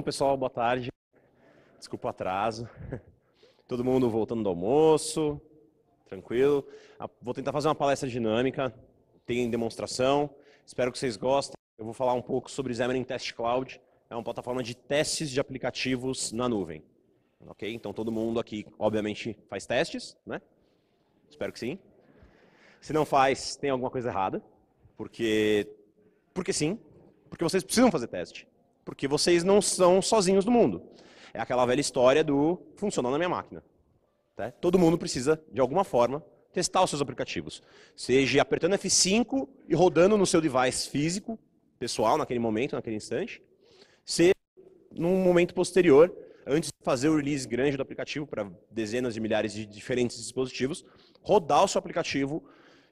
bom, pessoal? Boa tarde. Desculpa o atraso. Todo mundo voltando do almoço, tranquilo. Ah, vou tentar fazer uma palestra dinâmica, tem demonstração. Espero que vocês gostem. Eu vou falar um pouco sobre Xamarin Test Cloud. É uma plataforma de testes de aplicativos na nuvem. Ok? Então todo mundo aqui, obviamente, faz testes, né? Espero que sim. Se não faz, tem alguma coisa errada. Porque, porque sim. Porque vocês precisam fazer teste porque vocês não são sozinhos no mundo. É aquela velha história do funcionando na minha máquina. Tá? Todo mundo precisa, de alguma forma, testar os seus aplicativos. Seja apertando F5 e rodando no seu device físico, pessoal, naquele momento, naquele instante. Seja num momento posterior, antes de fazer o release grande do aplicativo para dezenas de milhares de diferentes dispositivos, rodar o seu aplicativo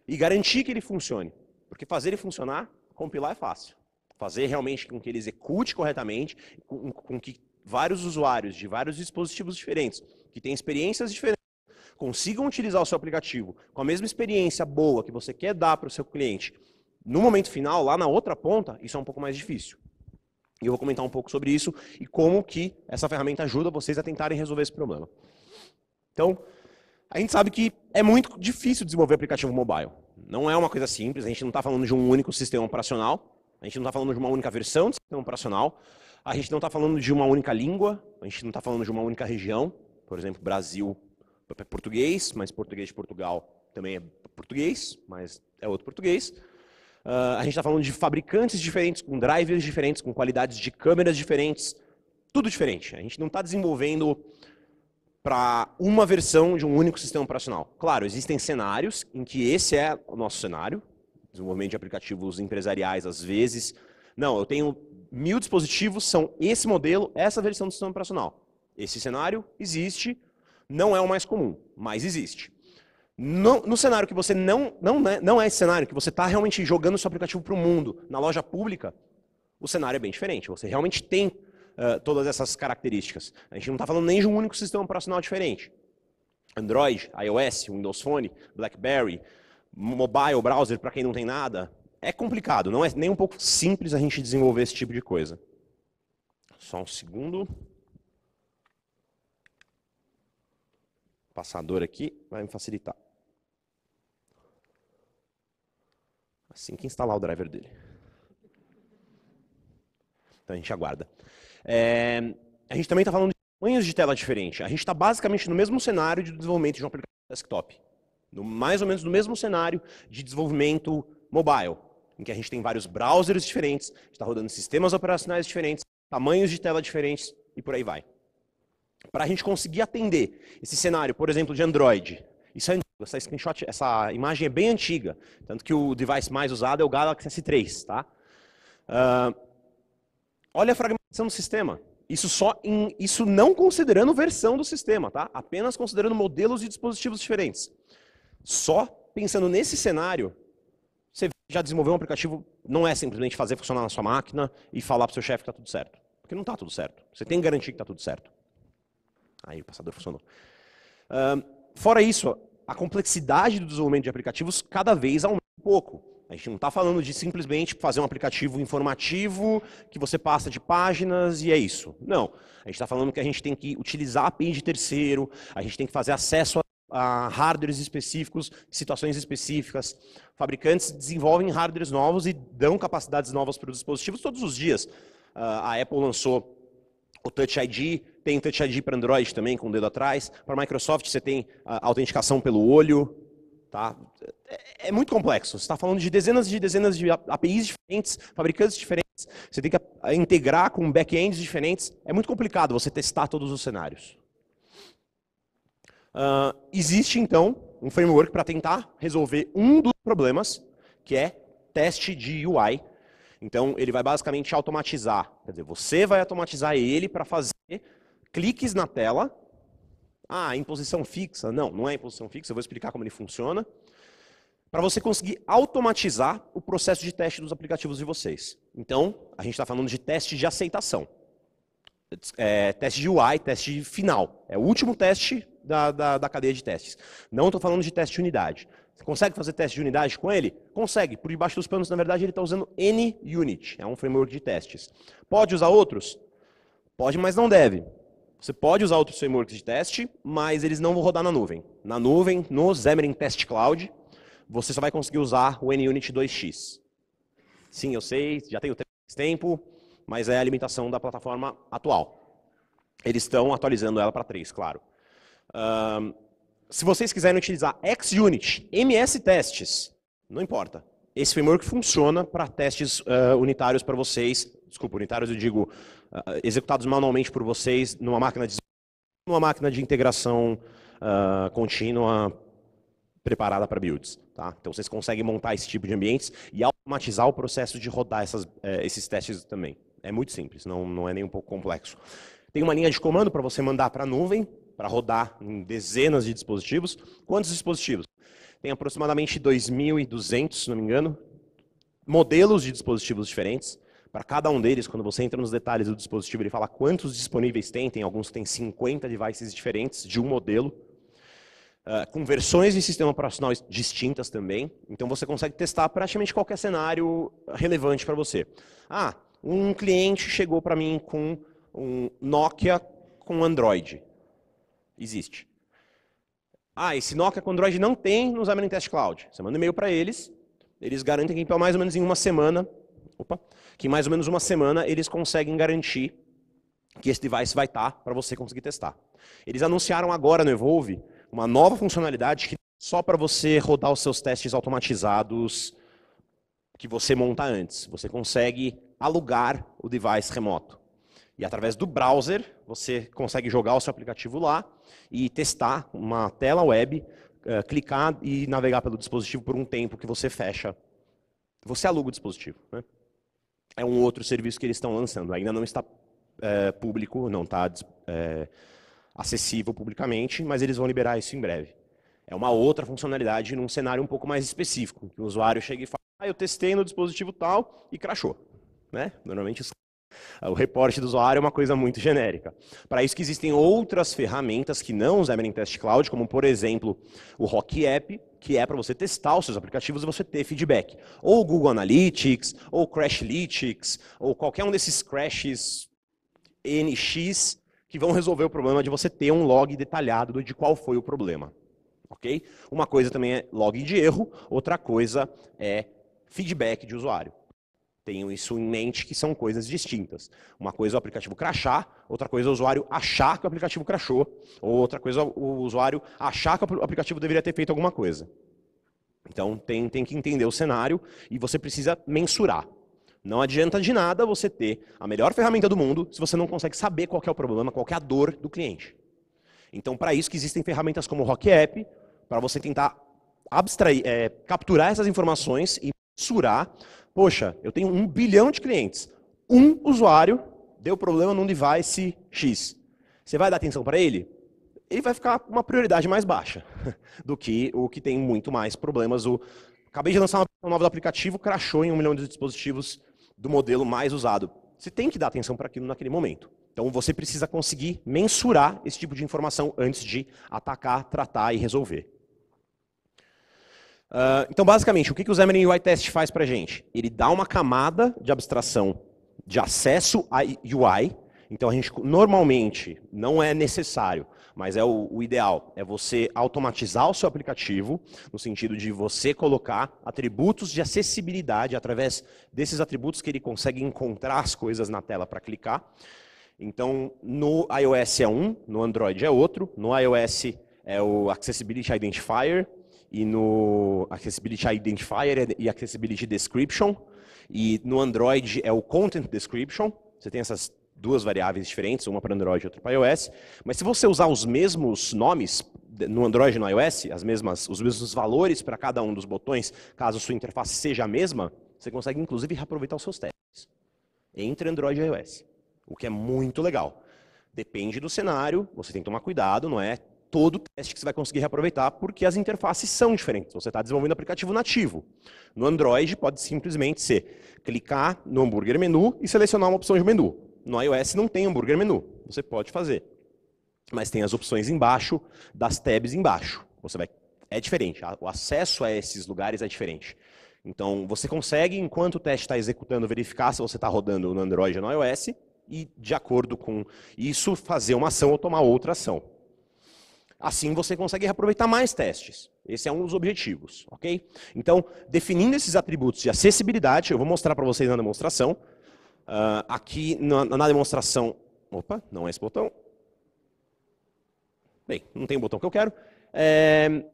e garantir que ele funcione. Porque fazer ele funcionar, compilar é fácil fazer realmente com que ele execute corretamente, com, com que vários usuários de vários dispositivos diferentes, que têm experiências diferentes, consigam utilizar o seu aplicativo com a mesma experiência boa que você quer dar para o seu cliente, no momento final, lá na outra ponta, isso é um pouco mais difícil. E eu vou comentar um pouco sobre isso e como que essa ferramenta ajuda vocês a tentarem resolver esse problema. Então, a gente sabe que é muito difícil desenvolver aplicativo mobile. Não é uma coisa simples, a gente não está falando de um único sistema operacional, a gente não está falando de uma única versão de sistema operacional, a gente não está falando de uma única língua, a gente não está falando de uma única região. Por exemplo, Brasil é português, mas português de Portugal também é português, mas é outro português. Uh, a gente está falando de fabricantes diferentes, com drivers diferentes, com qualidades de câmeras diferentes, tudo diferente. A gente não está desenvolvendo para uma versão de um único sistema operacional. Claro, existem cenários em que esse é o nosso cenário, desenvolvimento de aplicativos empresariais às vezes. Não, eu tenho mil dispositivos, são esse modelo, essa versão do sistema operacional. Esse cenário existe, não é o mais comum, mas existe. No, no cenário que você não, não, é, não é esse cenário, que você está realmente jogando seu aplicativo para o mundo, na loja pública, o cenário é bem diferente. Você realmente tem uh, todas essas características. A gente não está falando nem de um único sistema operacional diferente. Android, iOS, Windows Phone, BlackBerry, mobile, browser, para quem não tem nada, é complicado, não é nem um pouco simples a gente desenvolver esse tipo de coisa. Só um segundo. Passador aqui vai me facilitar. Assim que instalar o driver dele. Então a gente aguarda. É, a gente também está falando de tamanhos de tela diferente. A gente está basicamente no mesmo cenário de desenvolvimento de um aplicativo desktop no, mais ou menos no mesmo cenário de desenvolvimento mobile, em que a gente tem vários browsers diferentes, está rodando sistemas operacionais diferentes, tamanhos de tela diferentes e por aí vai. Para a gente conseguir atender esse cenário, por exemplo, de Android, isso é antigo, essa screenshot, essa imagem é bem antiga, tanto que o device mais usado é o Galaxy S3, tá? Uh, olha a fragmentação do sistema. Isso só em, isso não considerando versão do sistema, tá? Apenas considerando modelos e dispositivos diferentes. Só pensando nesse cenário, você já desenvolveu um aplicativo, não é simplesmente fazer funcionar na sua máquina e falar para o seu chefe que está tudo certo. Porque não está tudo certo. Você tem que garantir que está tudo certo. Aí o passador funcionou. fora isso, a complexidade do desenvolvimento de aplicativos cada vez aumenta um pouco. A gente não está falando de simplesmente fazer um aplicativo informativo que você passa de páginas e é isso. Não. A gente está falando que a gente tem que utilizar a API de terceiro, a gente tem que fazer acesso a uh, hardwares específicos, situações específicas. Fabricantes desenvolvem hardwares novos e dão capacidades novas para os dispositivos todos os dias. Uh, a Apple lançou o Touch ID, tem Touch ID para Android também, com o dedo atrás. Para a Microsoft você tem autenticação pelo olho. Tá? É, é muito complexo. Você está falando de dezenas e dezenas de APIs diferentes, fabricantes diferentes. Você tem que integrar com back-ends diferentes. É muito complicado você testar todos os cenários. Uh, existe, então, um framework para tentar resolver um dos problemas, que é teste de UI. Então, ele vai basicamente automatizar. Quer dizer, você vai automatizar ele para fazer cliques na tela. Ah, em posição fixa. Não, não é em posição fixa. Eu vou explicar como ele funciona. Para você conseguir automatizar o processo de teste dos aplicativos de vocês. Então, a gente está falando de teste de aceitação. É, teste de UI, teste final. É o último teste da, da, da cadeia de testes. Não estou falando de teste de unidade. Você consegue fazer teste de unidade com ele? Consegue. Por debaixo dos panos, na verdade, ele está usando NUnit. É um framework de testes. Pode usar outros? Pode, mas não deve. Você pode usar outros frameworks de teste, mas eles não vão rodar na nuvem. Na nuvem, no Xamarin Test Cloud, você só vai conseguir usar o NUnit 2x. Sim, eu sei, já tenho tempo, mas é a limitação da plataforma atual. Eles estão atualizando ela para 3, claro se vocês quiserem utilizar XUnit, MS Testes, não importa. Esse framework funciona para testes uh, unitários para vocês, desculpa, unitários eu digo, uh, executados manualmente por vocês numa máquina de, numa máquina de integração eh, contínua preparada para builds. Tá? Então vocês conseguem montar esse tipo de ambientes e automatizar o processo de rodar essas, esses testes também. É muito simples, não, não é nem um pouco complexo. Tem uma linha de comando para você mandar para a nuvem, para rodar em dezenas de dispositivos. Quantos dispositivos? Tem aproximadamente 2.200, se não me engano, modelos de dispositivos diferentes. Para cada um deles, quando você entra nos detalhes do dispositivo, ele fala quantos disponíveis tem. Tem alguns que têm 50 devices diferentes de um modelo. Uh, com versões de sistema operacional distintas também. Então você consegue testar praticamente qualquer cenário relevante para você. Ah, um cliente chegou para mim com um Nokia com Android. Existe. Ah, esse Nokia com Android não tem no Xamarin Test Cloud. Você manda e-mail para eles, eles garantem que mais ou menos em uma semana, opa, que mais ou menos uma semana eles conseguem garantir que esse device vai estar tá para você conseguir testar. Eles anunciaram agora no Evolve uma nova funcionalidade que só para você rodar os seus testes automatizados que você monta antes. Você consegue alugar o device remoto. E através do browser, você consegue jogar o seu aplicativo lá e testar uma tela web, uh, clicar e navegar pelo dispositivo por um tempo que você fecha. Você aluga o dispositivo. Né? É um outro serviço que eles estão lançando. Ainda não está é, público, não está é, acessível publicamente, mas eles vão liberar isso em breve. É uma outra funcionalidade num cenário um pouco mais específico, que o usuário chega e fala, ah, eu testei no dispositivo tal e crashou. Né? Normalmente isso o reporte do usuário é uma coisa muito genérica. Para isso que existem outras ferramentas que não usam em Test Cloud, como por exemplo o Rock App, que é para você testar os seus aplicativos e você ter feedback. Ou o Google Analytics, ou Crashlytics, ou qualquer um desses crashes NX que vão resolver o problema de você ter um log detalhado de qual foi o problema. Ok? Uma coisa também é log de erro, outra coisa é feedback de usuário tenham isso em mente, que são coisas distintas. Uma coisa é o aplicativo crachar, outra coisa é o usuário achar que o aplicativo crachou, ou outra coisa é o usuário achar que o aplicativo deveria ter feito alguma coisa. Então, tem, tem que entender o cenário e você precisa mensurar. Não adianta de nada você ter a melhor ferramenta do mundo se você não consegue saber qual é o problema, qual é a dor do cliente. Então, para isso que existem ferramentas como o Rock App, para você tentar abstrair, é, capturar essas informações e mensurar Poxa, eu tenho um bilhão de clientes. Um usuário deu problema num device X. Você vai dar atenção para ele? Ele vai ficar uma prioridade mais baixa do que o que tem muito mais problemas. O... Acabei de lançar um novo aplicativo, crashou em um milhão de dispositivos do modelo mais usado. Você tem que dar atenção para aquilo naquele momento. Então você precisa conseguir mensurar esse tipo de informação antes de atacar, tratar e resolver. Uh, então, basicamente, o que, que o Xamarin UI Test faz para a gente? Ele dá uma camada de abstração de acesso à UI. Então, a gente normalmente não é necessário, mas é o, o, ideal, é você automatizar o seu aplicativo, no sentido de você colocar atributos de acessibilidade através desses atributos que ele consegue encontrar as coisas na tela para clicar. Então, no iOS é um, no Android é outro, no iOS é o Accessibility Identifier, e no Accessibility Identifier e Accessibility Description. E no Android é o Content Description. Você tem essas duas variáveis diferentes, uma para Android e outra para iOS. Mas se você usar os mesmos nomes no Android e no iOS, as mesmas, os mesmos valores para cada um dos botões, caso sua interface seja a mesma, você consegue inclusive reaproveitar os seus testes entre Android e iOS, o que é muito legal. Depende do cenário, você tem que tomar cuidado, não é todo o teste que você vai conseguir reaproveitar, porque as interfaces são diferentes. Você está desenvolvendo aplicativo nativo. No Android, pode simplesmente ser clicar no hambúrguer menu e selecionar uma opção de menu. No iOS não tem hambúrguer menu. Você pode fazer. Mas tem as opções embaixo, das tabs embaixo. Você vai... É diferente. O acesso a esses lugares é diferente. Então, você consegue, enquanto o teste está executando, verificar se você está rodando no Android ou no iOS, e, de acordo com isso, fazer uma ação ou tomar outra ação. Assim você consegue aproveitar mais testes. Esse é um dos objetivos, ok? Então, definindo esses atributos de acessibilidade, eu vou mostrar para vocês na demonstração. Uh, aqui na, na, demonstração... Opa, não é esse botão. Bem, não tem o botão que eu quero. É,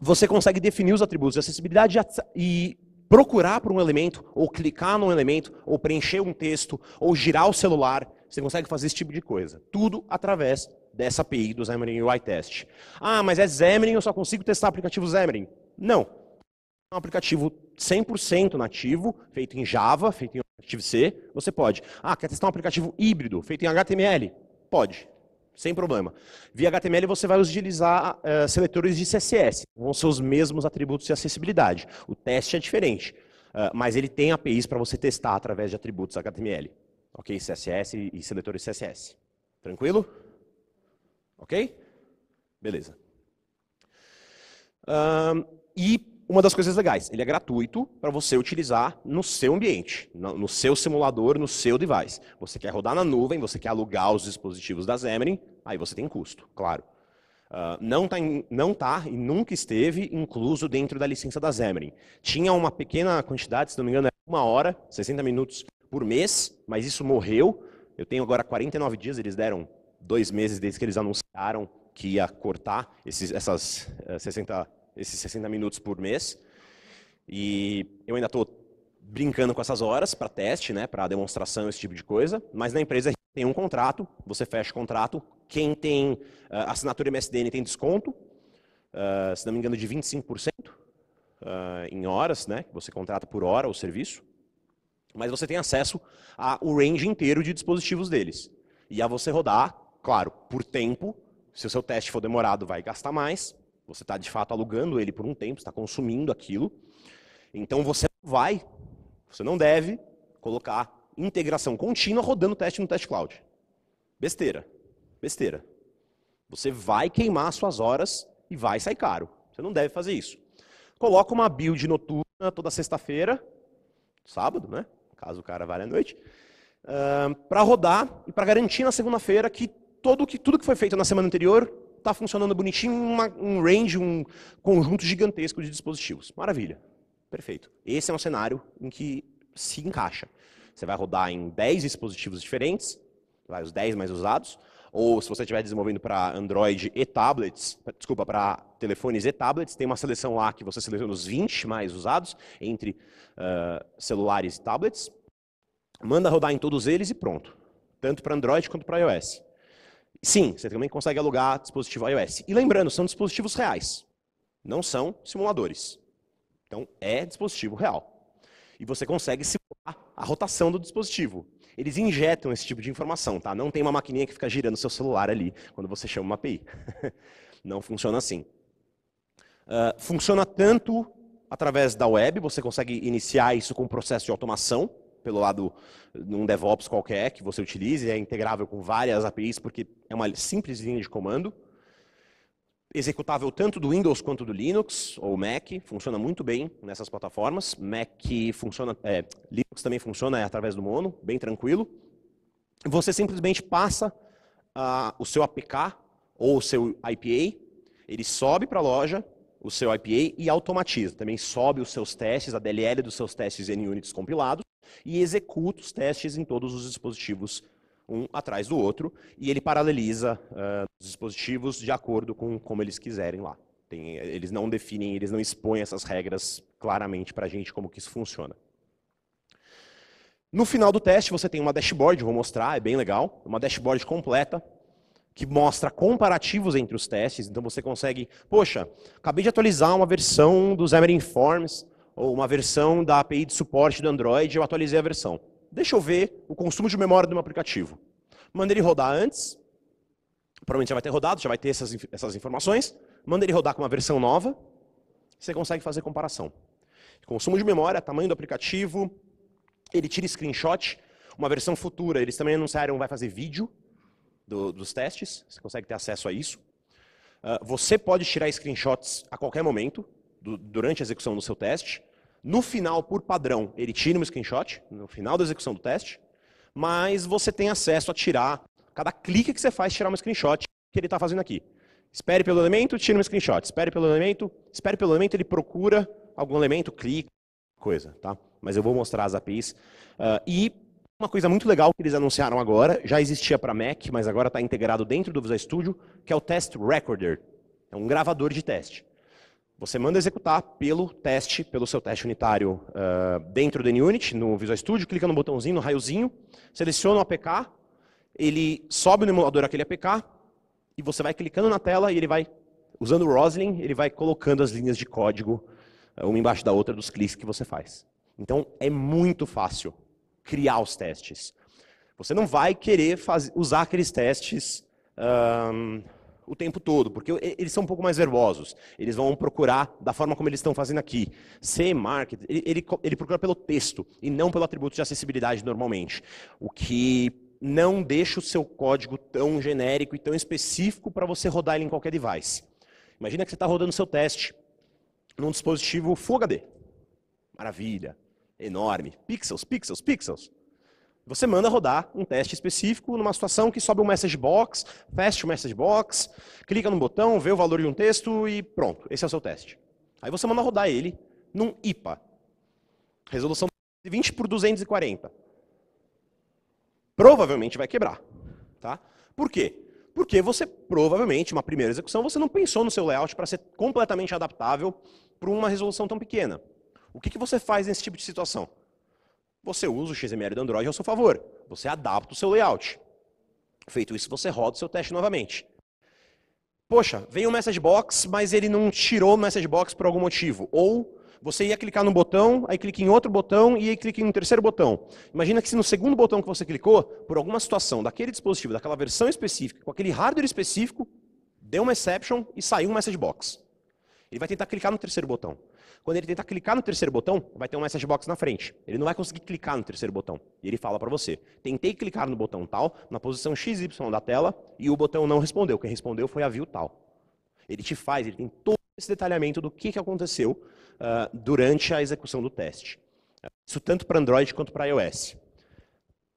você consegue definir os atributos de acessibilidade e procurar por um elemento, ou clicar num elemento, ou preencher um texto, ou girar o celular. Você consegue fazer esse tipo de coisa. Tudo através dessa API do Xamarin UI Test. Ah, mas é Xamarin, eu só consigo testar aplicativo Xamarin. Não. É um aplicativo 100% nativo, feito em Java, feito em Objective-C, você pode. Ah, quer testar um aplicativo híbrido, feito em HTML? Pode. Sem problema. Via HTML você vai utilizar uh, seletores de CSS, vão ser os mesmos atributos de acessibilidade. O teste é diferente, uh, mas ele tem APIs para você testar através de atributos HTML. Ok? CSS e seletores CSS. Tranquilo? Ok? Beleza. Um, e uma das coisas legais, ele é gratuito para você utilizar no seu ambiente, no seu simulador, no seu device. Você quer rodar na nuvem, você quer alugar os dispositivos da Xamarin, aí você tem custo, claro. Uh, não está não tá, e nunca esteve incluso dentro da licença da Xamarin. Tinha uma pequena quantidade, se não me engano, uma hora, 60 minutos por mês, mas isso morreu. Eu tenho agora 49 dias, eles deram dois meses desde que eles anunciaram que ia cortar esses, essas, 60, eh, esses 60 minutos por mês. E eu ainda estou brincando com essas horas para teste, né, para demonstração, esse tipo de coisa. Mas na empresa tem um contrato, você fecha o contrato. Quem tem uh, assinatura MSDN tem desconto, uh, se não me engano, de 25% uh, em horas, né, você contrata por hora o serviço. Mas você tem acesso ao range inteiro de dispositivos deles. E a você rodar Claro, por tempo, se o seu teste for demorado, vai gastar mais. Você está, de fato, alugando ele por um tempo, está consumindo aquilo. Então, você vai, você não deve colocar integração contínua rodando o teste no teste cloud. Besteira. Besteira. Você vai queimar suas horas e vai sair caro. Você não deve fazer isso. Coloca uma build noturna toda sexta-feira, sábado, né? Caso o cara vá à noite, uh, ah, para rodar e para garantir na segunda-feira que todo que, tudo que foi feito na semana anterior está funcionando bonitinho, em um range, um conjunto gigantesco de dispositivos. Maravilha. Perfeito. Esse é um cenário em que se encaixa. Você vai rodar em 10 dispositivos diferentes, vai os 10 mais usados, ou se você estiver desenvolvendo para Android e tablets, desculpa, para telefones e tablets, tem uma seleção lá que você seleciona os 20 mais usados entre uh, celulares e tablets, manda rodar em todos eles e pronto. Tanto para Android quanto para iOS. Sim, você também consegue alugar dispositivo iOS. E lembrando, são dispositivos reais, não são simuladores. Então, é dispositivo real. E você consegue simular a rotação do dispositivo. Eles injetam esse tipo de informação, tá? Não tem uma maquininha que fica girando seu celular ali quando você chama uma API. não funciona assim. Uh, funciona tanto através da web, você consegue iniciar isso com processo de automação, pelo lado num DevOps qualquer que você utilize, é integrável com várias APIs, porque é uma simples linha de comando. Executável tanto do Windows quanto do Linux ou Mac, funciona muito bem nessas plataformas. Mac funciona, é, Linux também funciona é, através do Mono, bem tranquilo. Você simplesmente passa uh, o seu APK ou o seu IPA, ele sobe para a loja, o seu IPA e automatiza. Também sobe os seus testes, a DLL dos seus testes em units compilados e executa os testes em todos os dispositivos um atrás do outro e ele paraleliza uh, os dispositivos de acordo com como eles quiserem lá. Tem, eles não definem, eles não expõem essas regras claramente para a gente como que isso funciona. No final do teste você tem uma dashboard, vou mostrar, é bem legal, uma dashboard completa que mostra comparativos entre os testes. Então você consegue, poxa, acabei de atualizar uma versão do Xamarin Forms ou uma versão da API de suporte do Android, eu atualizei a versão. Deixa eu ver o consumo de memória do meu aplicativo. Manda ele rodar antes, provavelmente já vai ter rodado, já vai ter essas, essas informações. Manda ele rodar com uma versão nova, você consegue fazer comparação. Consumo de memória, tamanho do aplicativo, ele tira screenshot, uma versão futura, eles também anunciaram vai fazer vídeo, do, dos testes, você consegue ter acesso a isso. Uh, você pode tirar screenshots a qualquer momento, do, durante a execução do seu teste. No final, por padrão, ele tira um screenshot, no final da execução do teste, mas você tem acesso a tirar, cada clique que você faz, tirar um screenshot que ele está fazendo aqui. Espere pelo elemento, tira um screenshot. Espere pelo elemento, espere pelo elemento, ele procura algum elemento, clica, coisa, tá? Mas eu vou mostrar as APIs. Uh, ah, e uma coisa muito legal que eles anunciaram agora, já existia para Mac, mas agora está integrado dentro do Visual Studio, que é o Test Recorder. É um gravador de teste. Você manda executar pelo teste, pelo seu teste unitário uh, dentro do NUnit, no Visual Studio, clica no botãozinho, no raiozinho, seleciona o APK, ele sobe no emulador aquele APK, e você vai clicando na tela e ele vai, usando o Roslyn, ele vai colocando as linhas de código ah, uma embaixo da outra dos cliques que você faz. Então, é muito fácil criar os testes. Você não vai querer usar aqueles testes um, o tempo todo, porque eles são um pouco mais verbosos. Eles vão procurar da forma como eles estão fazendo aqui. C, market, ele, ele, ele procura pelo texto e não pelo atributo de acessibilidade normalmente. O que não deixa o seu código tão genérico e tão específico para você rodar ele em qualquer device. Imagina que você está rodando seu teste num dispositivo Full HD. Maravilha enorme. Pixels, pixels, pixels. Você manda rodar um teste específico numa situação que sobe um message box, fecha o message box, clica num botão, vê o valor de um texto e pronto, esse é o seu teste. Aí você manda rodar ele num IPA. Resolução 20 por 240. Provavelmente vai quebrar. Tá? Por quê? Porque você provavelmente, uma primeira execução, você não pensou no seu layout para ser completamente adaptável para uma resolução tão pequena. O que, que você faz nesse tipo de situação? Você usa o XML do Android ao seu favor. Você adapta o seu layout. Feito isso, você roda o seu teste novamente. Poxa, veio um message box, mas ele não tirou o message box por algum motivo. Ou você ia clicar num botão, aí clica em outro botão e aí clica em um terceiro botão. Imagina que se no segundo botão que você clicou, por alguma situação daquele dispositivo, daquela versão específica, com aquele hardware específico, deu uma exception e saiu um message box. Ele vai tentar clicar no terceiro botão. Quando ele tentar clicar no terceiro botão, vai ter um message box na frente. Ele não vai conseguir clicar no terceiro botão. E ele fala para você: tentei clicar no botão tal, na posição XY da tela, e o botão não respondeu. Quem respondeu foi a view tal. Ele te faz, ele tem todo esse detalhamento do que, que aconteceu uh, durante a execução do teste. Isso tanto para Android quanto para iOS.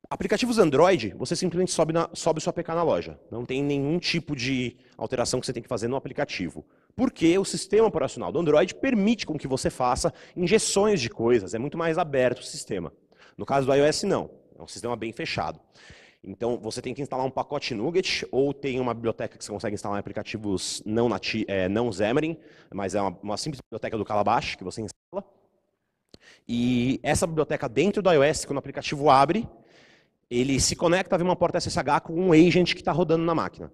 Aplicativos Android, você simplesmente sobe, na, sobe sua APK na loja. Não tem nenhum tipo de alteração que você tem que fazer no aplicativo porque o sistema operacional do Android permite com que você faça injeções de coisas, é muito mais aberto o sistema. No caso do iOS, não, é um sistema bem fechado. Então, você tem que instalar um pacote Nugget, ou tem uma biblioteca que você consegue instalar em aplicativos não, nati é, não Xamarin, mas é uma, uma simples biblioteca do Calabash que você instala. E essa biblioteca dentro do iOS, quando o aplicativo abre, ele se conecta via uma porta SSH com um agent que está rodando na máquina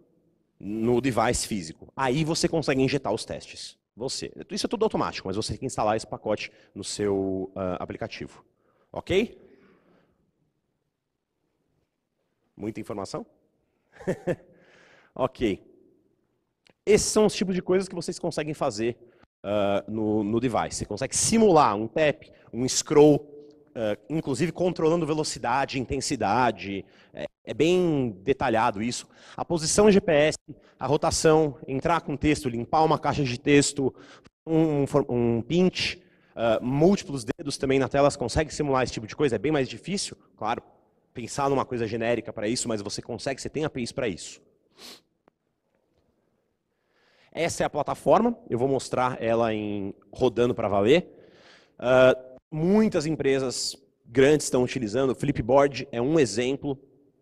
no device físico. Aí você consegue injetar os testes. Você. Isso é tudo automático, mas você tem que instalar esse pacote no seu uh, aplicativo. Ok? Muita informação? ok. Esses são os tipos de coisas que vocês conseguem fazer uh, no, no device. Você consegue simular um tap, um scroll, uh, inclusive controlando velocidade, intensidade. É, é, bem detalhado isso. A posição GPS, a rotação, entrar com texto, limpar uma caixa de texto, um, um pinch, ah, uh, múltiplos dedos também na tela, você consegue simular esse tipo de coisa. É bem mais difícil, claro, pensar numa coisa genérica para isso, mas você consegue, você tem APIs para isso. Essa é a plataforma, eu vou mostrar ela em rodando para valer. Uh, Muitas empresas grandes estão utilizando. O Flipboard é um exemplo.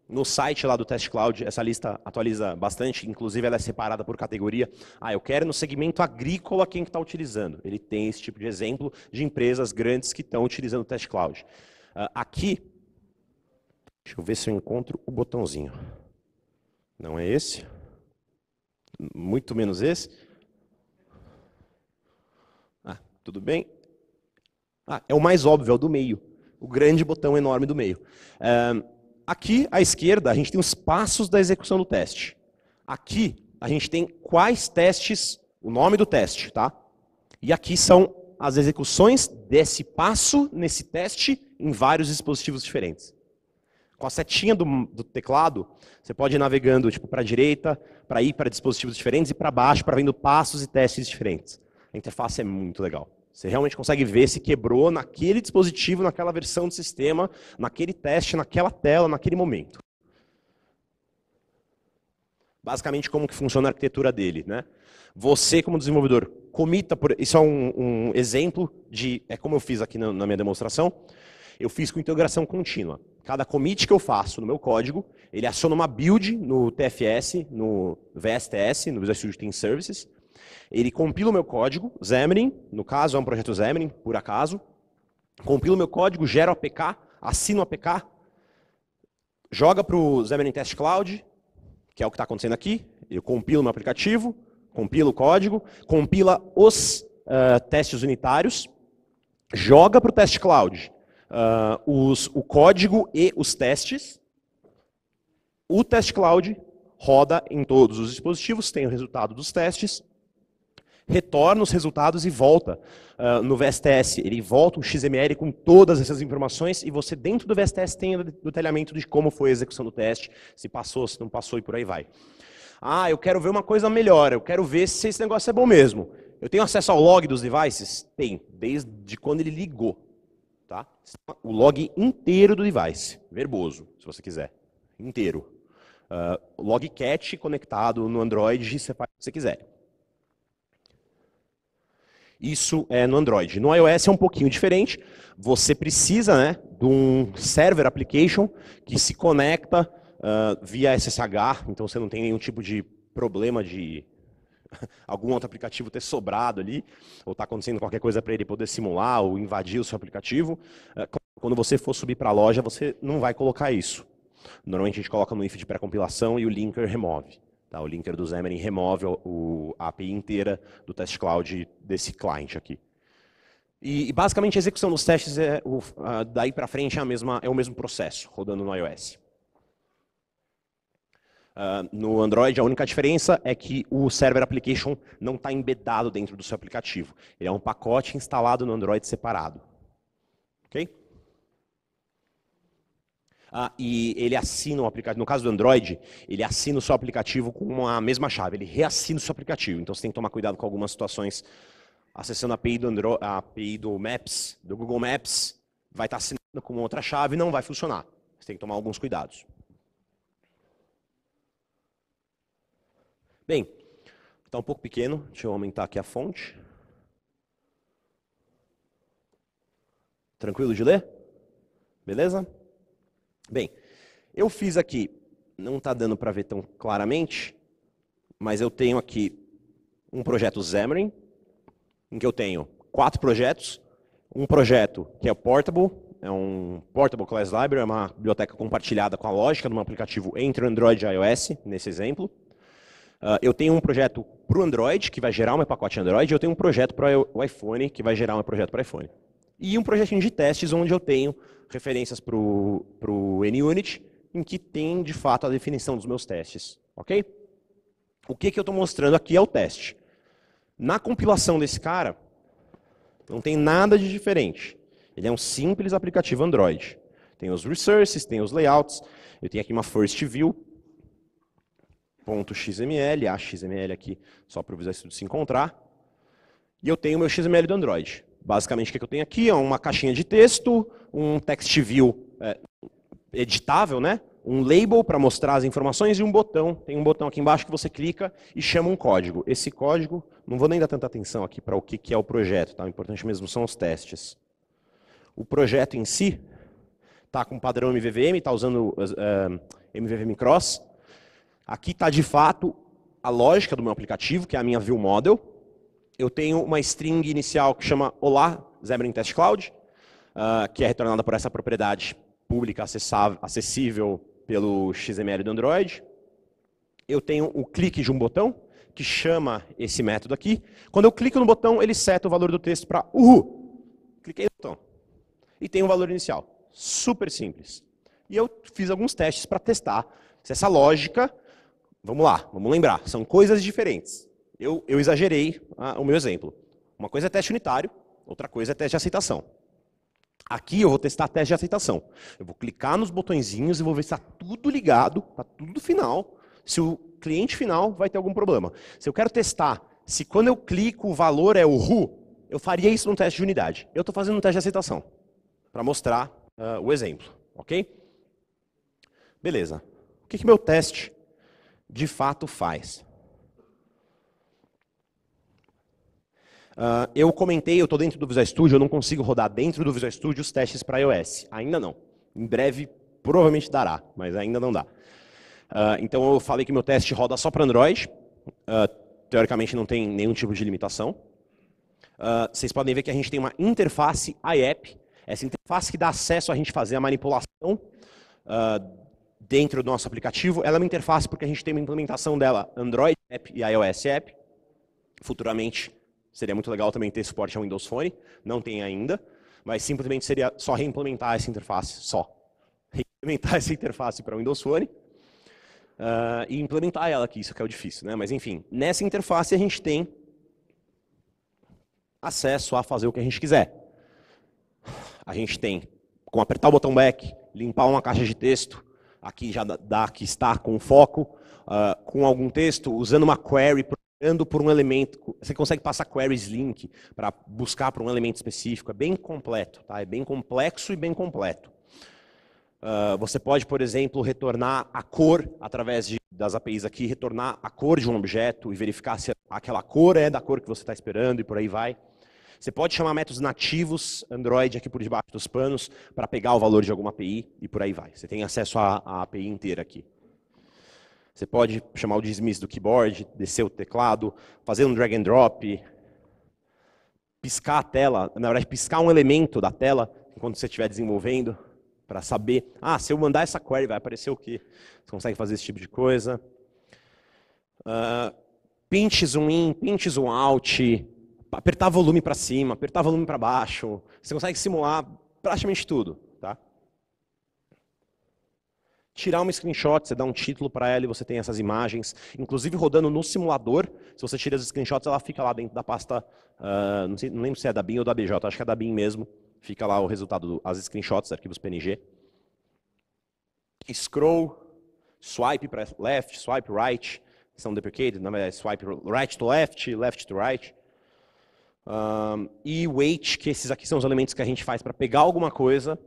No site lá do Test Cloud, essa lista atualiza bastante, inclusive ela é separada por categoria. Ah, eu quero no segmento agrícola quem está utilizando. Ele tem esse tipo de exemplo de empresas grandes que estão utilizando o Test Cloud. Uh, aqui, deixa eu ver se eu encontro o botãozinho. Não é esse? Muito menos esse? Ah, tudo bem. Ah, é o mais óbvio, é o do meio. O grande botão enorme do meio. aqui, à esquerda, a gente tem os passos da execução do teste. Aqui, a gente tem quais testes, o nome do teste, tá? E aqui são as execuções desse passo, nesse teste, em vários dispositivos diferentes. Com a setinha do, do teclado, você pode ir navegando tipo, para a direita, para ir para dispositivos diferentes e para baixo, para vendo passos e testes diferentes. A interface é muito legal. Você realmente consegue ver se quebrou naquele dispositivo, naquela versão do sistema, naquele teste, naquela tela, naquele momento. Basicamente, como que funciona a arquitetura dele. Né? Você, como desenvolvedor, comita... Por... Isso é um, um exemplo de... É como eu fiz aqui na, na minha demonstração. Eu fiz com integração contínua. Cada commit que eu faço no meu código, ele aciona uma build no TFS, no VSTS, no Visual Studio Team Services, ele compila o meu código, Xamarin, no caso é um projeto Xamarin, por acaso. Compila o meu código, gero APK, assino APK, joga para o Xamarin Test Cloud, que é o que está acontecendo aqui. Eu compilo meu aplicativo, compila o código, compila os uh, testes unitários, joga para o Test Cloud uh, os, o código e os testes. O Test Cloud roda em todos os dispositivos, tem o resultado dos testes, retorna os resultados e volta uh, no VSTS. Ele volta o XML com todas essas informações e você, dentro do VSTS, tem o detalhamento de como foi a execução do teste, se passou, se não passou e por aí vai. Ah, eu quero ver uma coisa melhor, eu quero ver se esse negócio é bom mesmo. Eu tenho acesso ao log dos devices? Tem, desde quando ele ligou. Tá? O log inteiro do device, verboso, se você quiser, inteiro. Uh, log cat conectado no Android, se você quiser. Isso é no Android. No iOS é um pouquinho diferente. Você precisa né, de um server application que se conecta uh, via SSH, então você não tem nenhum tipo de problema de algum outro aplicativo ter sobrado ali, ou está acontecendo qualquer coisa para ele poder simular ou invadir o seu aplicativo. Ah, quando você for subir para a loja, você não vai colocar isso. Normalmente a gente coloca no if de pré-compilação e o linker remove. Tá? O linker do Xamarin remove o, a API inteira do test cloud desse client aqui. E, e basicamente a execução dos testes é o, uh, daí para frente é, mesma, é o mesmo processo rodando no iOS. Uh, no Android, a única diferença é que o Server Application não está embedado dentro do seu aplicativo. Ele é um pacote instalado no Android separado. Ok? ah, e ele assina o um aplicativo. No caso do Android, ele assina o seu aplicativo com a mesma chave, ele reassina o seu aplicativo. Então você tem que tomar cuidado com algumas situações. Acessando a API do, Andro... a API do Maps, do Google Maps, vai estar tá assinando com outra chave e não vai funcionar. Você tem que tomar alguns cuidados. Bem, está um pouco pequeno, deixa eu aumentar aqui a fonte. Tranquilo de ler? Beleza? Bem, eu fiz aqui, não está dando para ver tão claramente, mas eu tenho aqui um projeto Xamarin, em que eu tenho quatro projetos. Um projeto que é o Portable, é um Portable Class Library, é uma biblioteca compartilhada com a lógica de um aplicativo entre Android e iOS, nesse exemplo. Uh, eu tenho um projeto para o Android, que vai gerar um pacote Android, e eu tenho um projeto para o iPhone, que vai gerar um projeto para o iPhone e um projetinho de testes onde eu tenho referências para o NUnit, em que tem de fato a definição dos meus testes. Ok? O que, que eu estou mostrando aqui é o teste. Na compilação desse cara, não tem nada de diferente. Ele é um simples aplicativo Android. Tem os resources, tem os layouts. Eu tenho aqui uma first view, .xml, a XML aqui só para o se encontrar. E eu tenho o meu XML do Android. Basicamente, o é que eu tenho aqui é uma caixinha de texto, um text view é, editável, né? um label para mostrar as informações e um botão. Tem um botão aqui embaixo que você clica e chama um código. Esse código, não vou nem dar tanta atenção aqui para o que, que é o projeto, tá? o importante mesmo são os testes. O projeto em si está com padrão MVVM, está usando uh, é, MVVM Cross. Aqui está de fato a lógica do meu aplicativo, que é a minha view model eu tenho uma string inicial que chama Olá, Xamarin Test Cloud, uh, que é retornada por essa propriedade pública acessível pelo XML do Android. Eu tenho o clique de um botão, que chama esse método aqui. Quando eu clico no botão, ele seta o valor do texto para uhu. Cliquei no botão. E tem um valor inicial. Super simples. E eu fiz alguns testes para testar se essa lógica... Vamos lá, vamos lembrar. São coisas diferentes eu, eu exagerei ah, o meu exemplo. Uma coisa é teste unitário, outra coisa é teste de aceitação. Aqui eu vou testar teste de aceitação. Eu vou clicar nos botõezinhos e vou ver se está tudo ligado, está tudo final, se o cliente final vai ter algum problema. Se eu quero testar se quando eu clico o valor é o RU, eu faria isso num teste de unidade. Eu estou fazendo um teste de aceitação, para mostrar uh, o exemplo, ok? Beleza. O que, que meu teste de fato faz? Uh, eu comentei, eu estou dentro do Visual Studio, eu não consigo rodar dentro do Visual Studio os testes para iOS. Ainda não. Em breve, provavelmente dará, mas ainda não dá. Uh, então eu falei que meu teste roda só para Android. Uh, teoricamente não tem nenhum tipo de limitação. vocês podem ver que a gente tem uma interface iApp. Essa interface que dá acesso a gente fazer a manipulação dentro do nosso aplicativo. Ela é uma interface porque a gente tem uma implementação dela Android App e iOS App. Futuramente Seria muito legal também ter suporte ao Windows Phone, não tem ainda, mas simplesmente seria só reimplementar essa interface, só. Reimplementar essa interface para o Windows Phone uh, e implementar ela aqui, isso que é o difícil, né? Mas enfim, nessa interface a gente tem acesso a fazer o que a gente quiser. A gente tem com apertar o botão back, limpar uma caixa de texto, aqui já dá que está com foco, uh, com algum texto, usando uma query procurando por um elemento, você consegue passar queries link para buscar por um elemento específico, é bem completo, tá? é bem complexo e bem completo. Uh, você pode, por exemplo, retornar a cor através de, das APIs aqui, retornar a cor de um objeto e verificar se aquela cor é da cor que você está esperando e por aí vai. Você pode chamar métodos nativos Android aqui por debaixo dos panos para pegar o valor de alguma API e por aí vai. Você tem acesso à, à API inteira aqui. Você pode chamar o dismiss do keyboard, descer o teclado, fazer um drag and drop, piscar a tela, na verdade, piscar um elemento da tela enquanto você estiver desenvolvendo, para saber, ah, se eu mandar essa query vai aparecer o quê? Você consegue fazer esse tipo de coisa. Uh, pinch zoom in, pinch zoom out, apertar volume para cima, apertar volume para baixo. Você consegue simular praticamente tudo tirar uma screenshot, você dá um título para ela e você tem essas imagens, inclusive rodando no simulador, se você tira as screenshots, ela fica lá dentro da pasta, uh, não, sei, não, lembro se é da BIM ou da BJ, acho que é da BIM mesmo, fica lá o resultado, as screenshots, arquivos PNG. Scroll, swipe para left, swipe right, são deprecated, na verdade, swipe right to left, left to right. Um, e weight, que esses aqui são os elementos que a gente faz para pegar alguma coisa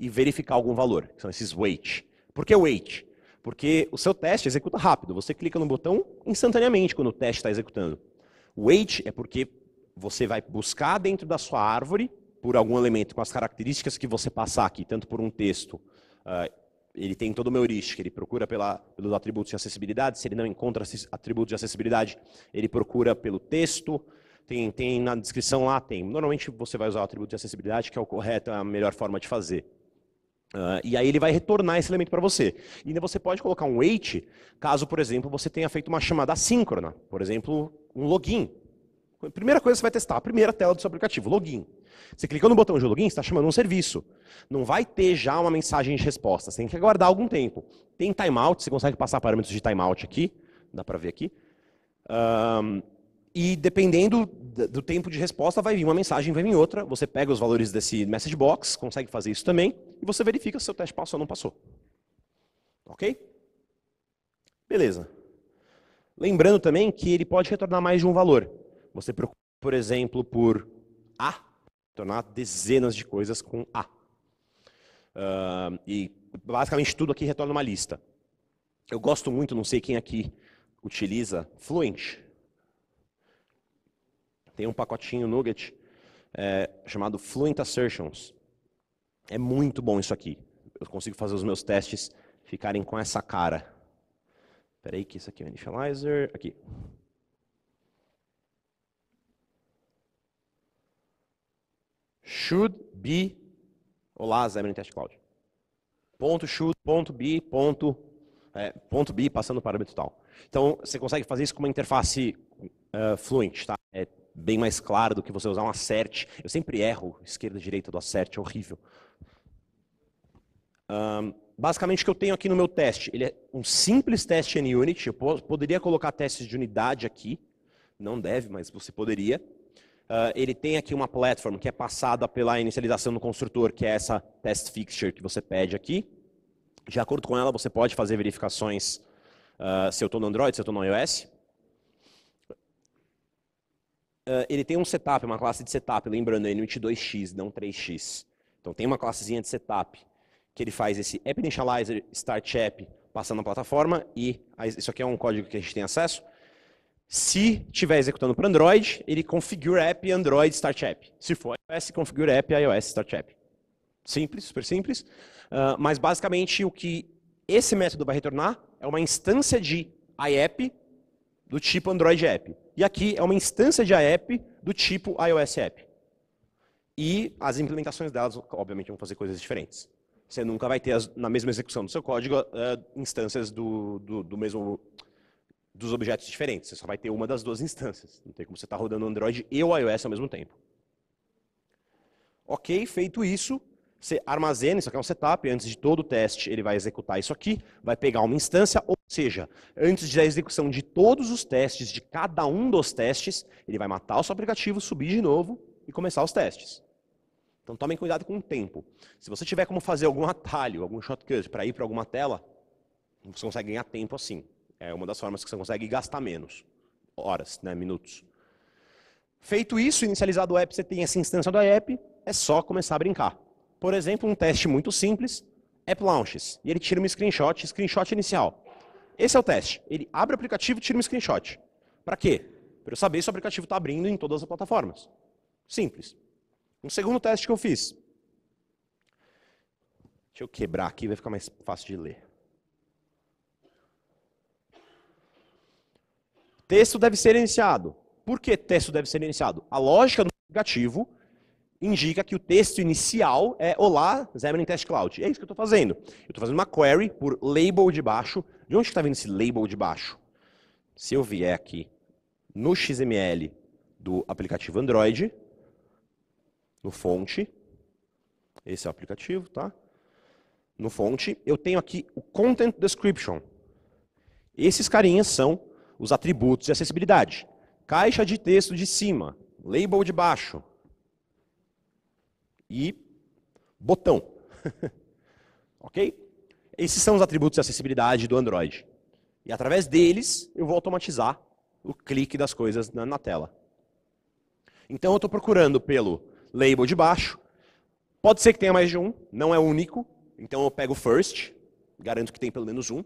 e verificar algum valor, que são esses weight. Por que é wait? Porque o seu teste executa rápido. Você clica no botão instantaneamente quando o teste está executando. Wait é porque você vai buscar dentro da sua árvore por algum elemento com as características que você passar aqui, tanto por um texto. Uh, ele tem todo uma heurística, ele procura pela, pelos atributos de acessibilidade, se ele não encontra atributos de acessibilidade, ele procura pelo texto, tem, tem na descrição lá, tem. Normalmente você vai usar o atributo de acessibilidade, que é o correto, é a melhor forma de fazer. Uh, e aí ele vai retornar esse elemento para você. E ainda você pode colocar um wait, caso, por exemplo, você tenha feito uma chamada assíncrona. Por exemplo, um login. primeira coisa que você vai testar, a primeira tela do seu aplicativo, login. Você clicou no botão de login, está chamando um serviço. Não vai ter já uma mensagem de resposta, você tem que aguardar algum tempo. Tem timeout, você consegue passar parâmetros de timeout aqui, dá para ver aqui. Um, e dependendo do tempo de resposta, vai vir uma mensagem, vai vir outra. Você pega os valores desse message box, consegue fazer isso também e você verifica se seu teste passou ou não passou. Ok? Beleza. Lembrando também que ele pode retornar mais de um valor. Você procura, por exemplo, por A, retornar dezenas de coisas com A. Uh, e basicamente tudo aqui retorna uma lista. Eu gosto muito, não sei quem aqui utiliza, Fluent. Tem um pacotinho Nugget é, chamado Fluent Assertions. É muito bom isso aqui. Eu consigo fazer os meus testes ficarem com essa cara. Espera aí que isso aqui é o initializer. Aqui. Should be... Olá, Xamarin Test Cloud. Ponto should, ponto be, ponto, é, ponto be passando o parâmetro tal. Então, você consegue fazer isso com uma interface uh, fluente, tá? bem mais claro do que você usar um assert. Eu sempre erro esquerda e direita do assert, é horrível. Um, basicamente o que eu tenho aqui no meu teste, ele é um simples teste em Unity, eu poderia colocar testes de unidade aqui, não deve, mas você poderia. Uh, ele tem aqui uma platform que é passada pela inicialização do construtor, que é essa test fixture que você pede aqui. De acordo com ela, você pode fazer verificações uh, se eu estou no Android, se eu estou no iOS uh, ele tem um setup, uma classe de setup, lembrando, é NUT2x, não 3x. Então tem uma classezinha de setup, que ele faz esse app initializer start app passando na plataforma, e isso aqui é um código que a gente tem acesso. Se estiver executando para Android, ele configura app Android start app. Se for iOS, configura app iOS start app. Simples, super simples. Uh, mas basicamente o que esse método vai retornar é uma instância de IApp do tipo Android App. E aqui é uma instância de app do tipo iOS App. E as implementações delas, obviamente, vão fazer coisas diferentes. Você nunca vai ter as, na mesma execução do seu código eh, instâncias do, do, do mesmo dos objetos diferentes. Você só vai ter uma das duas instâncias. Não tem como você estar tá rodando Android e o iOS ao mesmo tempo. Ok, feito isso, você armazena, isso aqui é um setup, antes de todo o teste ele vai executar isso aqui, vai pegar uma instância, ou seja, antes da execução de todos os testes, de cada um dos testes, ele vai matar o seu aplicativo, subir de novo e começar os testes. Então tomem cuidado com o tempo. Se você tiver como fazer algum atalho, algum shortcut para ir para alguma tela, você consegue ganhar tempo assim. É uma das formas que você consegue gastar menos. Horas, né, minutos. Feito isso, inicializado o app, você tem essa instância do app, é só começar a brincar. Por exemplo, um teste muito simples, app é launches, e ele tira um screenshot, screenshot inicial. Esse é o teste. Ele abre o aplicativo e tira um screenshot. Para quê? Para eu saber se o aplicativo está abrindo em todas as plataformas. Simples. Um segundo teste que eu fiz. Deixa eu quebrar aqui, vai ficar mais fácil de ler. Texto deve ser iniciado. Por que texto deve ser iniciado? A lógica do aplicativo indica que o texto inicial é Olá, Xamarin Test Cloud. É isso que eu estou fazendo. Eu estou fazendo uma query por label de baixo. De onde está vindo esse label de baixo? Se eu vier aqui no XML do aplicativo Android, no fonte, esse é o aplicativo, tá? No fonte, eu tenho aqui o Content Description. Esses carinhas são os atributos de acessibilidade. Caixa de texto de cima, label de baixo, e botão. ok? Esses são os atributos de acessibilidade do Android. E através deles eu vou automatizar o clique das coisas na, na tela. Então eu estou procurando pelo label de baixo. Pode ser que tenha mais de um, não é único. Então eu pego o first, garanto que tem pelo menos um.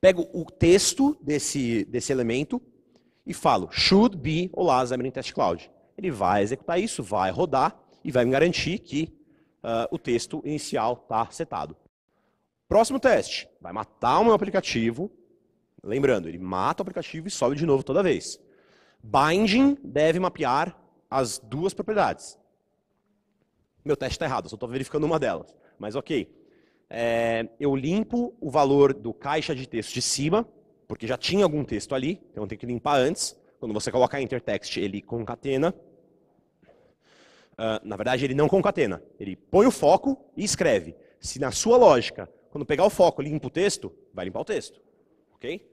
Pego o texto desse, desse elemento e falo should be Olá Xamarin Test Cloud. Ele vai executar isso, vai rodar e vai me garantir que uh, o texto inicial está setado. Próximo teste, vai matar o meu aplicativo. Lembrando, ele mata o aplicativo e sobe de novo toda vez. Binding deve mapear as duas propriedades. Meu teste está errado, só estou verificando uma delas. Mas ok. É, eu limpo o valor do caixa de texto de cima, porque já tinha algum texto ali, então tem tenho que limpar antes. Quando você coloca enter text, ele concatena Uh, na verdade, ele não concatena. Ele põe o foco e escreve. Se na sua lógica, quando pegar o foco, limpa o texto, vai limpar o texto. Ok?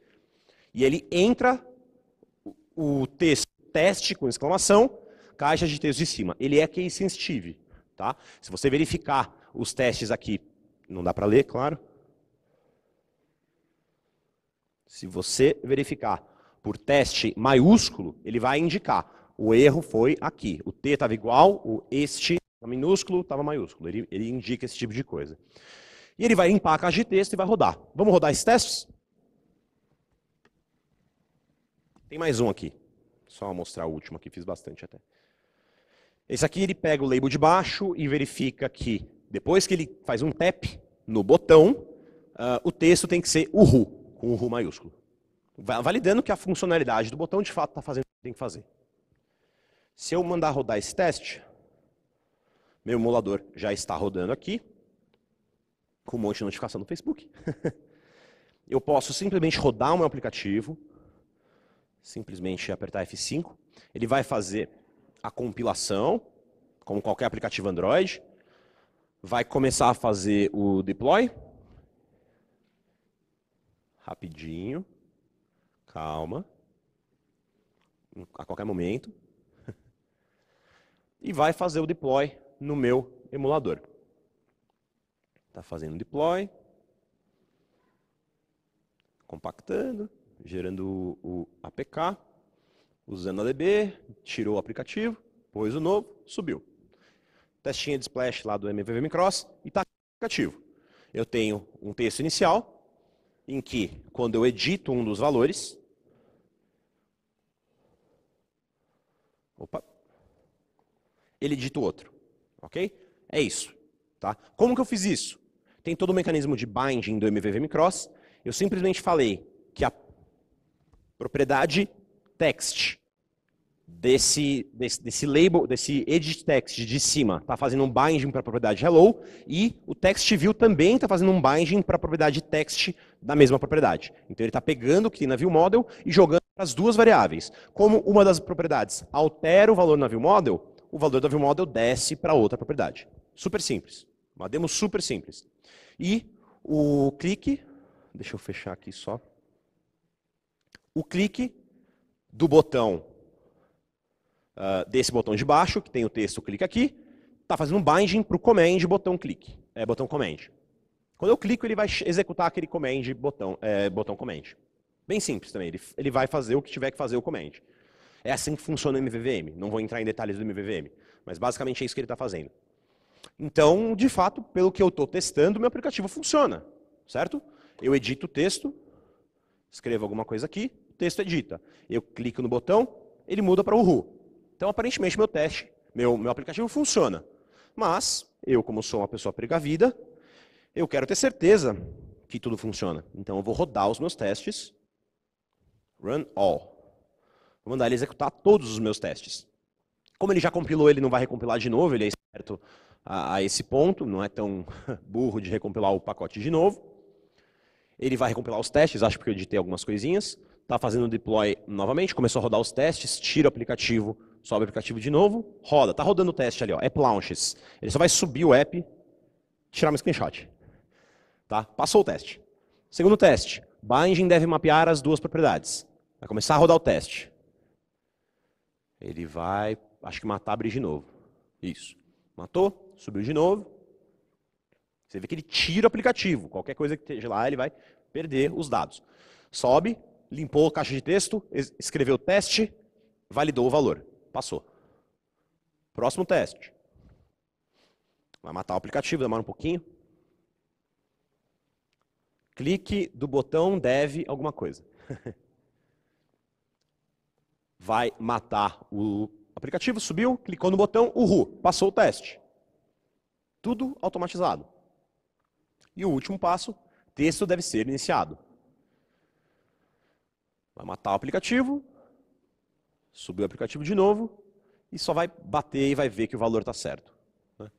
E ele entra o texto teste com exclamação, caixa de texto de cima. Ele é case sensitive. Tá? Se você verificar os testes aqui, não dá para ler, claro. Se você verificar por teste maiúsculo, ele vai indicar o erro foi aqui. O T estava igual, o este estava minúsculo, estava maiúsculo. Ele, ele indica esse tipo de coisa. E ele vai limpar a caixa de texto e vai rodar. Vamos rodar esses testes? Tem mais um aqui. Só mostrar o último aqui, fiz bastante até. Esse aqui ele pega o label de baixo e verifica que, depois que ele faz um tap no botão, uh, o texto tem que ser o RU, com o RU maiúsculo. Validando que a funcionalidade do botão de fato está fazendo o que tem que fazer. Se eu mandar rodar esse teste, meu emulador já está rodando aqui, com um monte de notificação no Facebook. eu posso simplesmente rodar o meu aplicativo, simplesmente apertar F5, ele vai fazer a compilação, como qualquer aplicativo Android, vai começar a fazer o deploy. Rapidinho, calma, a qualquer momento e vai fazer o deploy no meu emulador. Está fazendo deploy, compactando, gerando o APK, usando a DB, tirou o aplicativo, pôs o novo, subiu. Testinha de splash lá do MVV Micros e está aplicativo. Eu tenho um texto inicial, em que, quando eu edito um dos valores, opa, ele edita o outro. Ok? É isso. Tá? Como que eu fiz isso? Tem todo o mecanismo de binding do MVVM Cross. Eu simplesmente falei que a propriedade text desse, desse, desse label, desse edit text de cima, está fazendo um binding para a propriedade hello, e o text view também está fazendo um binding para a propriedade text da mesma propriedade. Então ele está pegando o que tem na view model e jogando para as duas variáveis. Como uma das propriedades altera o valor na view model, o valor da ViewModel desce para outra propriedade. Super simples. Uma demo super simples. E o clique, deixa eu fechar aqui só. O clique do botão, uh, desse botão de baixo, que tem o texto clique aqui, está fazendo um binding para o command botão clique, é, botão command. Quando eu clico, ele vai executar aquele command botão, é, botão command. Bem simples também, ele, ele vai fazer o que tiver que fazer o command. É assim que funciona o MVVM. Não vou entrar em detalhes do MVVM, mas basicamente é isso que ele está fazendo. Então, de fato, pelo que eu estou testando, meu aplicativo funciona, certo? Eu edito o texto, escrevo alguma coisa aqui, o texto edita. Eu clico no botão, ele muda para Uhu. Então, aparentemente, meu teste, meu, meu aplicativo funciona. Mas, eu, como sou uma pessoa pregavida, eu quero ter certeza que tudo funciona. Então, eu vou rodar os meus testes. Run all. Vou mandar ele executar todos os meus testes. Como ele já compilou, ele não vai recompilar de novo, ele é esperto a, a esse ponto, não é tão burro de recompilar o pacote de novo. Ele vai recompilar os testes, acho que eu editei algumas coisinhas. Está fazendo o deploy novamente, começou a rodar os testes, tira o aplicativo, sobe o aplicativo de novo, roda. Está rodando o teste ali, ó, app launches. Ele só vai subir o app, tirar um screenshot. Tá? Passou o teste. Segundo teste, Binding deve mapear as duas propriedades. Vai começar a rodar o teste. Ele vai, acho que matar, abrir de novo. Isso. Matou, subiu de novo. Você vê que ele tira o aplicativo. Qualquer coisa que esteja lá, ele vai perder os dados. Sobe, limpou a caixa de texto, escreveu o teste, validou o valor. Passou. Próximo teste. Vai matar o aplicativo, demora um pouquinho. Clique do botão deve alguma coisa. vai matar o aplicativo. Subiu, clicou no botão, uhul, passou o teste. Tudo automatizado. E o último passo, texto deve ser iniciado. Vai matar o aplicativo, subiu o aplicativo de novo e só vai bater e vai ver que o valor está certo. Né?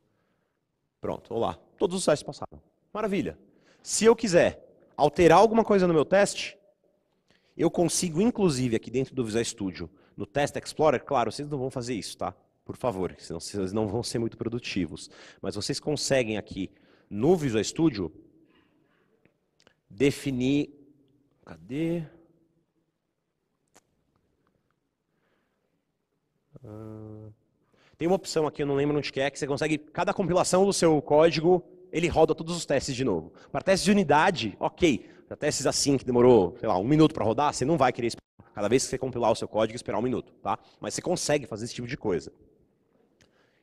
Pronto, olá. Todos os testes passaram. Maravilha. Se eu quiser alterar alguma coisa no meu teste, eu consigo, inclusive, aqui dentro do Visual Studio, no Test Explorer, claro, vocês não vão fazer isso, tá? Por favor, senão vocês não vão ser muito produtivos. Mas vocês conseguem aqui no Visual Studio definir. Cadê? Ah, tem uma opção aqui, eu não lembro onde que é, que você consegue. Cada compilação do seu código, ele roda todos os testes de novo. Para testes de unidade, ok. Até esses assim que demorou, sei lá, um minuto para rodar, você não vai querer esperar. Cada vez que você compilar o seu código, esperar um minuto, tá? Mas você consegue fazer esse tipo de coisa.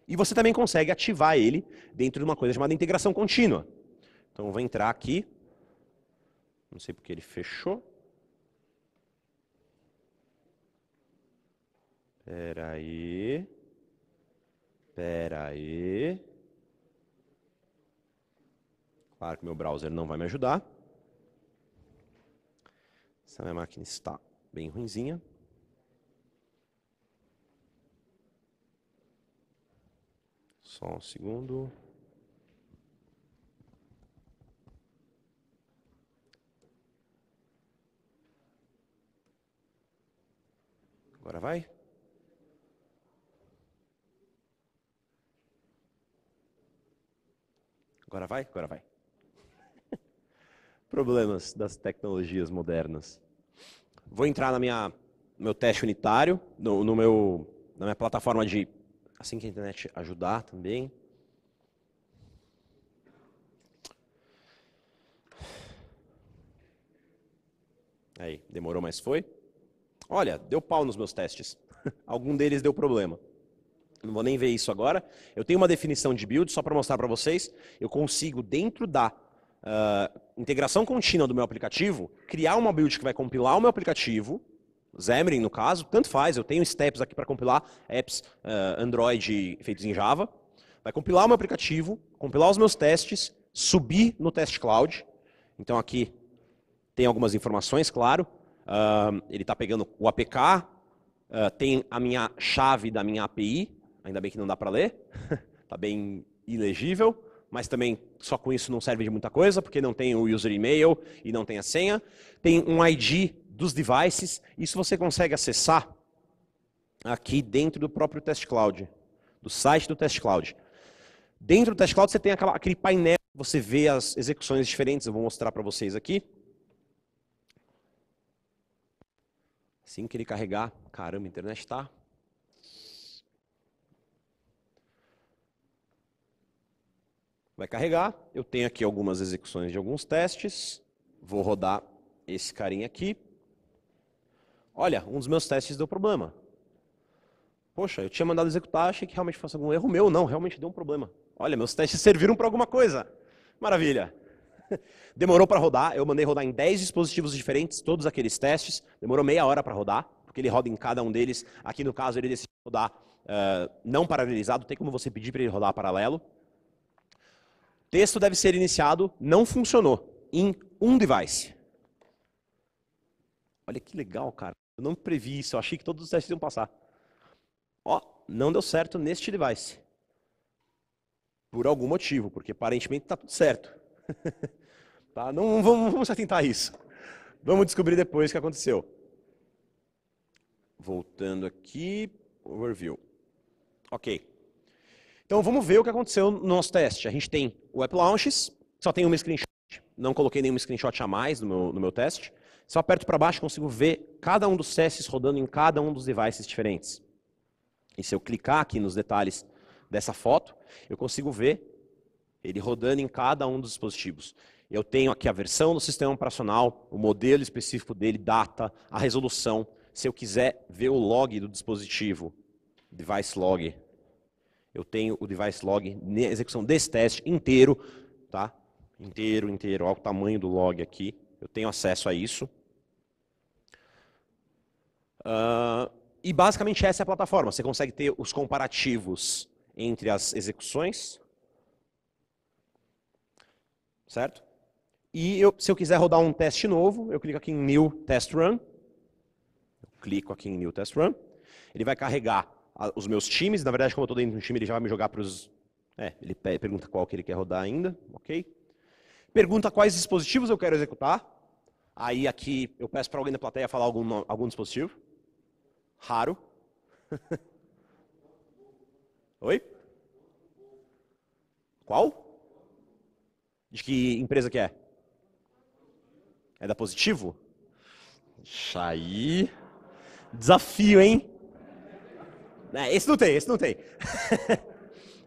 E você também consegue ativar ele dentro de uma coisa chamada integração contínua. Então eu vou entrar aqui. Não sei porque ele fechou. Espera aí. Espera aí. Claro que meu browser não vai me ajudar. Essa minha máquina está bem ruinzinha. Só um segundo. Agora vai. Agora vai, agora vai problemas das tecnologias modernas. Vou entrar na minha meu teste unitário, no, no meu na minha plataforma de assim que a internet ajudar também. Aí, demorou, mas foi. Olha, deu pau nos meus testes. Algum deles deu problema. Não vou nem ver isso agora. Eu tenho uma definição de build só para mostrar para vocês. Eu consigo, dentro da uh, integração contínua do meu aplicativo, criar uma build que vai compilar o meu aplicativo, Xamarin no caso, tanto faz, eu tenho steps aqui para compilar apps uh, Android feitos em Java, vai compilar o meu aplicativo, compilar os meus testes, subir no test cloud, então aqui tem algumas informações, claro, uh, ele está pegando o APK, tem a minha chave da minha API, ainda bem que não dá para ler, está bem ilegível, mas também só com isso não serve de muita coisa, porque não tem o user email e não tem a senha. Tem um ID dos devices, isso você consegue acessar aqui dentro do próprio Test Cloud, do site do Test Cloud. Dentro do Test Cloud você tem aquela, aquele painel, você vê as execuções diferentes, eu vou mostrar para vocês aqui. Assim que ele carregar, caramba, a internet está Vai carregar, eu tenho aqui algumas execuções de alguns testes, vou rodar esse carinha aqui. Olha, um dos meus testes deu problema. Poxa, eu tinha mandado executar, achei que realmente fosse algum erro meu. Não, realmente deu um problema. Olha, meus testes serviram para alguma coisa. Maravilha. Demorou para rodar, eu mandei rodar em 10 dispositivos diferentes, todos aqueles testes. Demorou meia hora para rodar, porque ele roda em cada um deles. Aqui no caso ele decidiu rodar uh, não paralelizado, tem como você pedir para ele rodar paralelo texto deve ser iniciado, não funcionou, em um device. Olha que legal, cara. Eu não previ isso, eu achei que todos os testes iam passar. Ó, não deu certo neste device. Por algum motivo, porque aparentemente está tudo certo. tá? Não, vamos, vamos atentar isso. Vamos descobrir depois o que aconteceu. Voltando aqui, overview. Ok. Então vamos ver o que aconteceu no nosso teste. A gente tem o App Launches, só tem uma screenshot. Não coloquei nenhum screenshot a mais no meu, no meu teste. Se eu aperto para baixo, consigo ver cada um dos testes rodando em cada um dos devices diferentes. E se eu clicar aqui nos detalhes dessa foto, eu consigo ver ele rodando em cada um dos dispositivos. Eu tenho aqui a versão do sistema operacional, o modelo específico dele, data, a resolução. Se eu quiser ver o log do dispositivo, device log, eu tenho o device log na execução desse teste inteiro, tá? Inteiro, inteiro, olha o tamanho do log aqui. Eu tenho acesso a isso. Uh, e basicamente essa é a plataforma. Você consegue ter os comparativos entre as execuções, certo? E eu, se eu quiser rodar um teste novo, eu clico aqui em New Test Run. Eu clico aqui em New Test Run. Ele vai carregar os meus times. Na verdade, como eu estou dentro de um time, ele já vai me jogar para os. É, ele pergunta qual que ele quer rodar ainda, ok? Pergunta quais dispositivos eu quero executar. Aí aqui eu peço para alguém da plateia falar algum, algum dispositivo. Raro. Oi? Qual? De que empresa que é? É da Positivo? aí, Desafio, hein? É, esse não tem, esse não tem.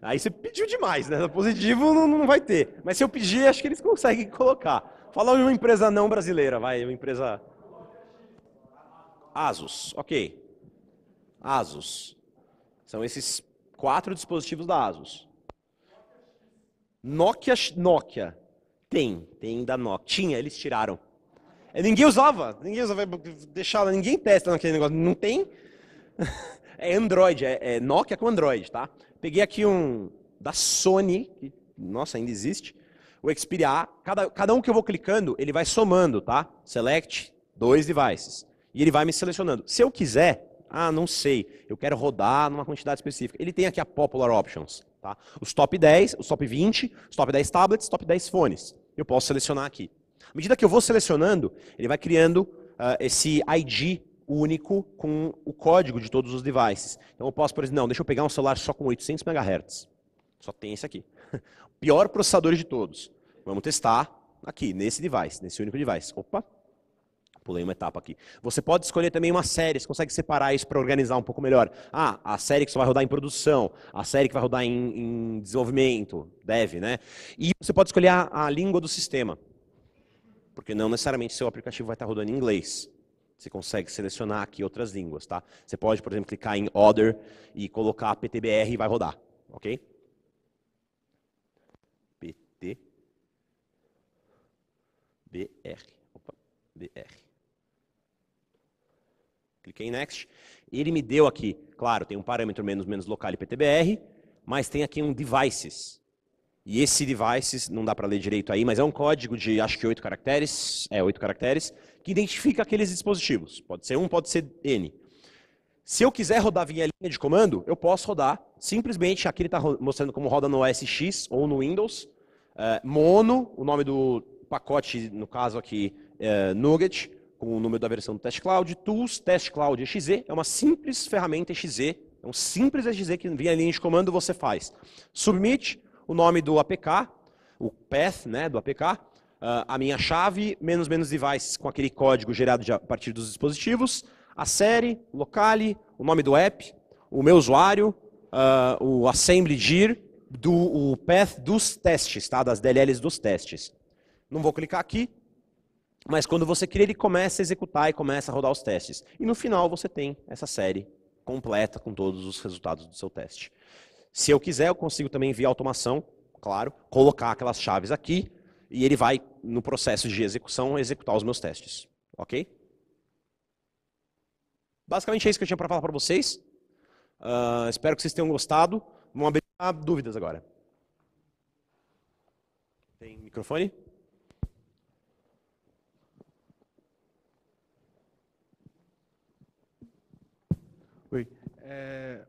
Aí você pediu demais, né? Positivo não, vai ter. Mas se eu pedir, acho que eles conseguem colocar. Fala uma empresa não brasileira, vai, uma empresa. Asus, ok. Asus. São esses quatro dispositivos da Asus. Nokia, Nokia. Tem, tem da Nokia. Tinha, eles tiraram. É, ninguém usava, ninguém usava, deixava, ninguém testa naquele negócio. Não tem. É Android, é, é Nokia com Android, tá? Peguei aqui um da Sony, que, nossa, ainda existe. O Xperia A, cada, cada um que eu vou clicando, ele vai somando, tá? Select, dois devices. E ele vai me selecionando. Se eu quiser, ah, não sei, eu quero rodar numa quantidade específica. Ele tem aqui a Popular Options, tá? Os top 10, os top 20, os top 10 tablets, top 10 fones. Eu posso selecionar aqui. À medida que eu vou selecionando, ele vai criando uh, esse ID único com o código de todos os devices. Então eu posso, por exemplo, não, deixa eu pegar um celular só com 800 MHz. Só tem esse aqui. Pior processador de todos. Vamos testar aqui, nesse device, nesse único device. Opa, pulei uma etapa aqui. Você pode escolher também uma série, você consegue separar isso para organizar um pouco melhor. Ah, a série que só vai rodar em produção, a série que vai rodar em, em desenvolvimento, deve, né? E você pode escolher a, a língua do sistema. Porque não necessariamente seu aplicativo vai estar rodando em inglês. Você consegue selecionar aqui outras línguas, tá? Você pode, por exemplo, clicar em Other e colocar PTBR e vai rodar, ok? PTBR. Opa, BR. Cliquei em Next. Ele me deu aqui, claro, tem um parâmetro menos menos local e PTBR, mas tem aqui um devices. E esse device, não dá para ler direito aí, mas é um código de acho que oito caracteres, é oito caracteres, que identifica aqueles dispositivos. Pode ser um, pode ser N. Se eu quiser rodar via linha de comando, eu posso rodar simplesmente, aqui ele está mostrando como roda no OS X ou no Windows, é, mono, o nome do pacote, no caso aqui, é, Nugget, com o número da versão do Test Cloud, Tools, Test Cloud xz é uma simples ferramenta xz é um simples xz que via linha de comando você faz. Submit, o nome do APK, o path né, do APK, ah, a minha chave, menos menos device com aquele código gerado a partir dos dispositivos, a série, o locale, o nome do app, o meu usuário, uh, o assembly dir, do, o path dos testes, tá? das DLLs dos testes. Não vou clicar aqui, mas quando você cria, ele começa a executar e começa a rodar os testes. E no final você tem essa série completa com todos os resultados do seu teste. Se eu quiser, eu consigo também via automação, claro, colocar aquelas chaves aqui e ele vai, no processo de execução, executar os meus testes. Ok? Basicamente é isso que eu tinha para falar para vocês. Uh, espero que vocês tenham gostado. Vamos abrir dúvidas agora. Tem microfone? Oi. É,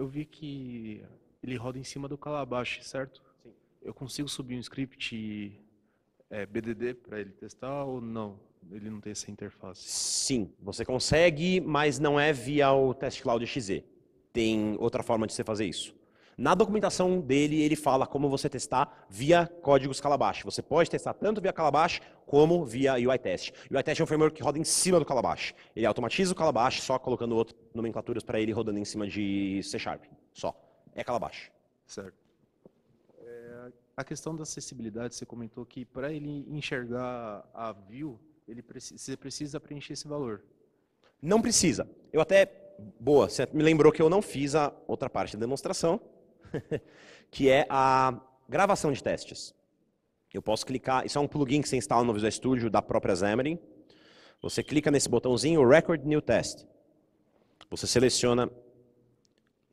eu vi que ele roda em cima do Calabash, certo? Sim. Eu consigo subir um script é, BDD para ele testar ou não? Ele não tem essa interface? Sim, você consegue, mas não é via o Test Cloud XZ. Tem outra forma de você fazer isso. Na documentação dele, ele fala como você testar via códigos Calabash. Você pode testar tanto via Calabash como via UITest. UITest é um framework que roda em cima do Calabash. Ele automatiza o Calabash só colocando outras nomenclaturas para ele rodando em cima de C Sharp. Só. É Calabash. Certo. É, a questão da acessibilidade, você comentou que para ele enxergar a view, ele precisa, você precisa preencher esse valor. Não precisa. Eu até. Boa, você me lembrou que eu não fiz a outra parte da demonstração. que é a gravação de testes. Eu posso clicar, isso é um plugin que você instala no Visual Studio da própria Xamarin. Você clica nesse botãozinho Record New Test. Você seleciona,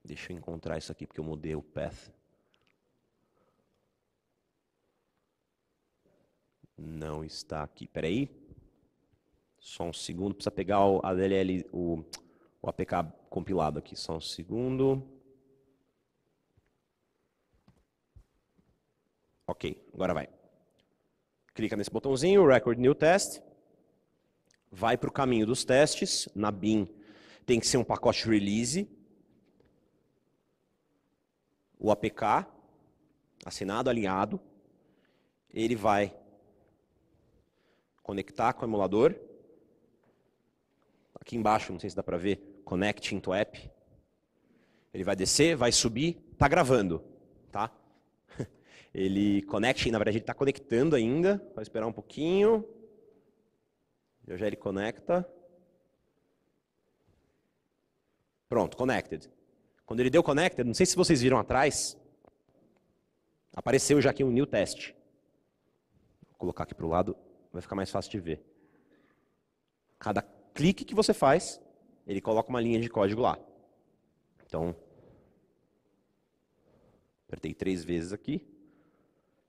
deixa eu encontrar isso aqui porque eu mudei o path. Não está aqui, peraí. Só um segundo, precisa pegar o, DLL, o, o APK compilado aqui. Só um segundo. Ok, agora vai. Clica nesse botãozinho, Record New Test. Vai para o caminho dos testes, na BIM tem que ser um pacote release, o APK, assinado, alinhado, ele vai conectar com o emulador, aqui embaixo, não sei se dá para ver, Connecting to App, ele vai descer, vai subir, está gravando, tá? Ele conecta, na verdade ele está conectando ainda, vai esperar um pouquinho. Já já ele conecta. Pronto, connected. Quando ele deu connected, não sei se vocês viram atrás, apareceu já aqui um new test. Vou colocar aqui para o lado, vai ficar mais fácil de ver. Cada clique que você faz, ele coloca uma linha de código lá. Então, apertei três vezes aqui.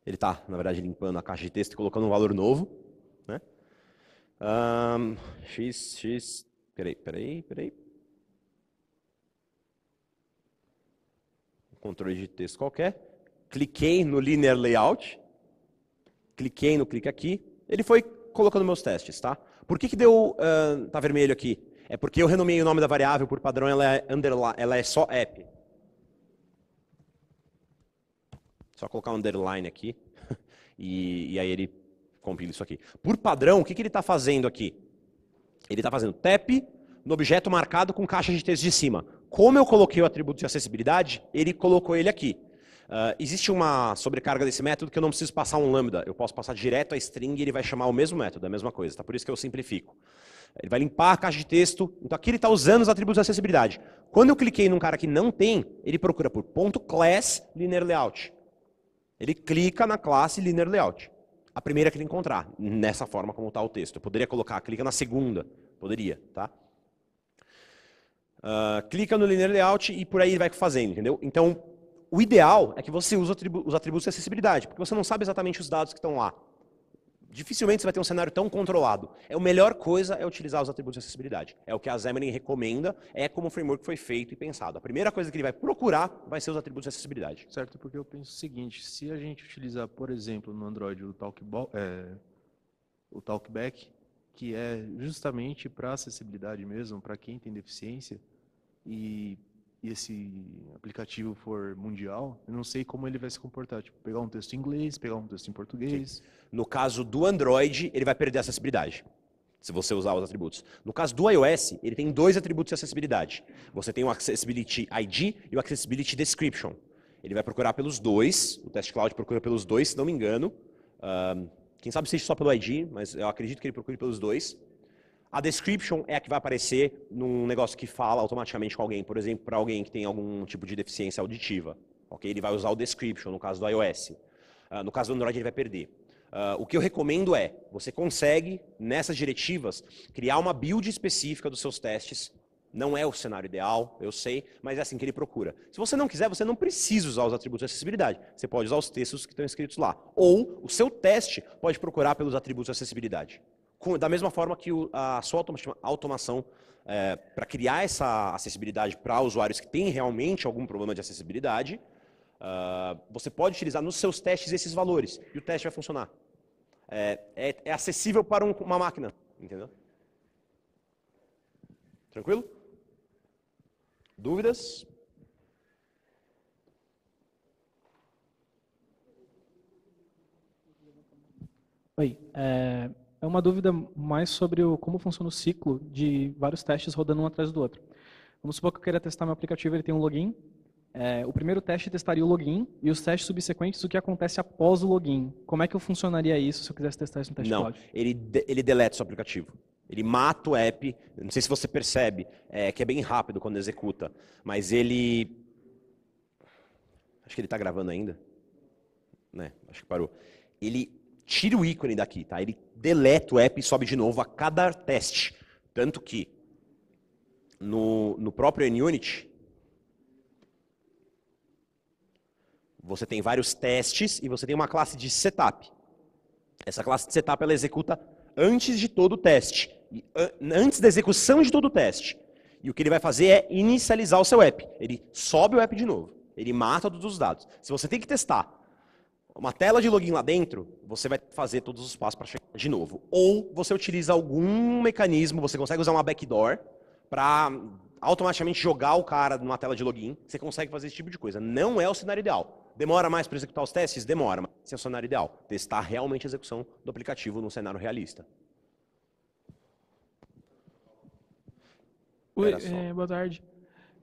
Ele está, na verdade, limpando a caixa de texto e colocando um valor novo. Né? Um, x, x, peraí, peraí, peraí. controle de texto qualquer. Cliquei no Linear Layout. Cliquei no clique aqui. Ele foi colocando meus testes, tá? Por que, que deu, uh, tá vermelho aqui? É porque eu renomeei o nome da variável por padrão, ela é, underla, ela é só app. Só colocar um underline aqui. E, e aí ele compila isso aqui. Por padrão, o que, que ele está fazendo aqui? Ele está fazendo tap no objeto marcado com caixa de texto de cima. Como eu coloquei o atributo de acessibilidade, ele colocou ele aqui. Uh, existe uma sobrecarga desse método que eu não preciso passar um lambda. Eu posso passar direto a string e ele vai chamar o mesmo método, é a mesma coisa. Tá? Por isso que eu simplifico. Ele vai limpar a caixa de texto. Então aqui ele está usando os atributos de acessibilidade. Quando eu cliquei num cara que não tem, ele procura por ponto .class linear layout. Ele clica na classe Linear Layout. A primeira que ele encontrar, nessa forma como está o texto. Eu poderia colocar, clica na segunda. Poderia, tá? Uh, clica no Linear Layout e por aí vai fazendo, entendeu? Então, o ideal é que você use os atributos de acessibilidade, porque você não sabe exatamente os dados que estão lá dificilmente você vai ter um cenário tão controlado. É a melhor coisa é utilizar os atributos de acessibilidade. É o que a Xamarin recomenda, é como o framework foi feito e pensado. A primeira coisa que ele vai procurar vai ser os atributos de acessibilidade. Certo, porque eu penso o seguinte, se a gente utilizar, por exemplo, no Android o, é, o Talkback, que é justamente para acessibilidade mesmo, para quem tem deficiência, e e esse aplicativo for mundial, eu não sei como ele vai se comportar. Tipo, pegar um texto em inglês, pegar um texto em português. Sim. No caso do Android, ele vai perder a acessibilidade. Se você usar os atributos. No caso do iOS, ele tem dois atributos de acessibilidade. Você tem o Accessibility ID e o Accessibility Description. Ele vai procurar pelos dois, o Test Cloud procura pelos dois, se não me engano. Um, quem sabe seja só pelo ID, mas eu acredito que ele procure pelos dois. A description é a que vai aparecer num negócio que fala automaticamente com alguém, por exemplo, para alguém que tem algum tipo de deficiência auditiva. Okay? Ele vai usar o description no caso do iOS. Uh, no caso do Android, ele vai perder. Uh, o que eu recomendo é, você consegue, nessas diretivas, criar uma build específica dos seus testes. Não é o cenário ideal, eu sei, mas é assim que ele procura. Se você não quiser, você não precisa usar os atributos de acessibilidade. Você pode usar os textos que estão escritos lá. Ou o seu teste pode procurar pelos atributos de acessibilidade da mesma forma que a sua automação, é, para criar essa acessibilidade para usuários que têm realmente algum problema de acessibilidade, uh, você pode utilizar nos seus testes esses valores e o teste vai funcionar. É, é, é acessível para um, uma máquina, entendeu? Tranquilo? Dúvidas? Oi. É é uma dúvida mais sobre o, como funciona o ciclo de vários testes rodando um atrás do outro. Vamos supor que eu queira testar meu aplicativo, ele tem um login. É, o primeiro teste testaria o login e os testes subsequentes o que acontece após o login. Como é que eu funcionaria isso se eu quisesse testar isso no teste Não, Ele, de, ele deleta o seu aplicativo. Ele mata o app. Não sei se você percebe, é, que é bem rápido quando executa, mas ele. Acho que ele está gravando ainda. Né? Acho que parou. Ele tira o ícone daqui, tá? Ele deleta o app e sobe de novo a cada teste. Tanto que no, no próprio NUnit, você tem vários testes e você tem uma classe de setup. Essa classe de setup ela executa antes de todo o teste, antes da execução de todo o teste. E o que ele vai fazer é inicializar o seu app. Ele sobe o app de novo. Ele mata todos os dados. Se você tem que testar uma tela de login lá dentro, você vai fazer todos os passos para chegar de novo. Ou você utiliza algum mecanismo, você consegue usar uma backdoor para automaticamente jogar o cara numa tela de login. Você consegue fazer esse tipo de coisa. Não é o cenário ideal. Demora mais para executar os testes? Demora, mas esse é o cenário ideal. Testar realmente a execução do aplicativo num cenário realista. Oi, é, boa tarde.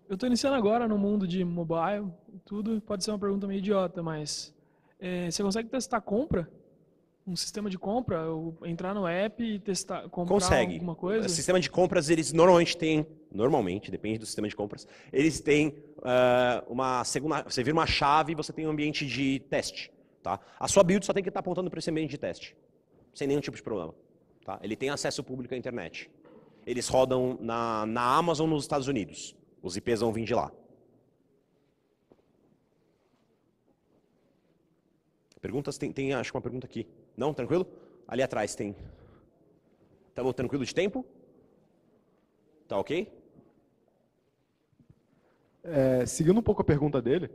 Eu estou iniciando agora no mundo de mobile, tudo. Pode ser uma pergunta meio idiota, mas é, você consegue testar compra? Um sistema de compra? entrar no app e testar, comprar consegue. alguma coisa? O sistema de compras, eles normalmente têm, normalmente, depende do sistema de compras, eles têm uh, uma segunda, você vira uma chave e você tem um ambiente de teste. Tá? A sua build só tem que estar tá apontando para esse ambiente de teste, sem nenhum tipo de problema. Tá? Ele tem acesso público à internet. Eles rodam na, na Amazon nos Estados Unidos. Os IPs vão vir de lá. Perguntas? Tem, tem, acho que uma pergunta aqui. Não? Tranquilo? Ali atrás tem. Tá bom, tranquilo de tempo? Tá ok? É, seguindo um pouco a pergunta dele,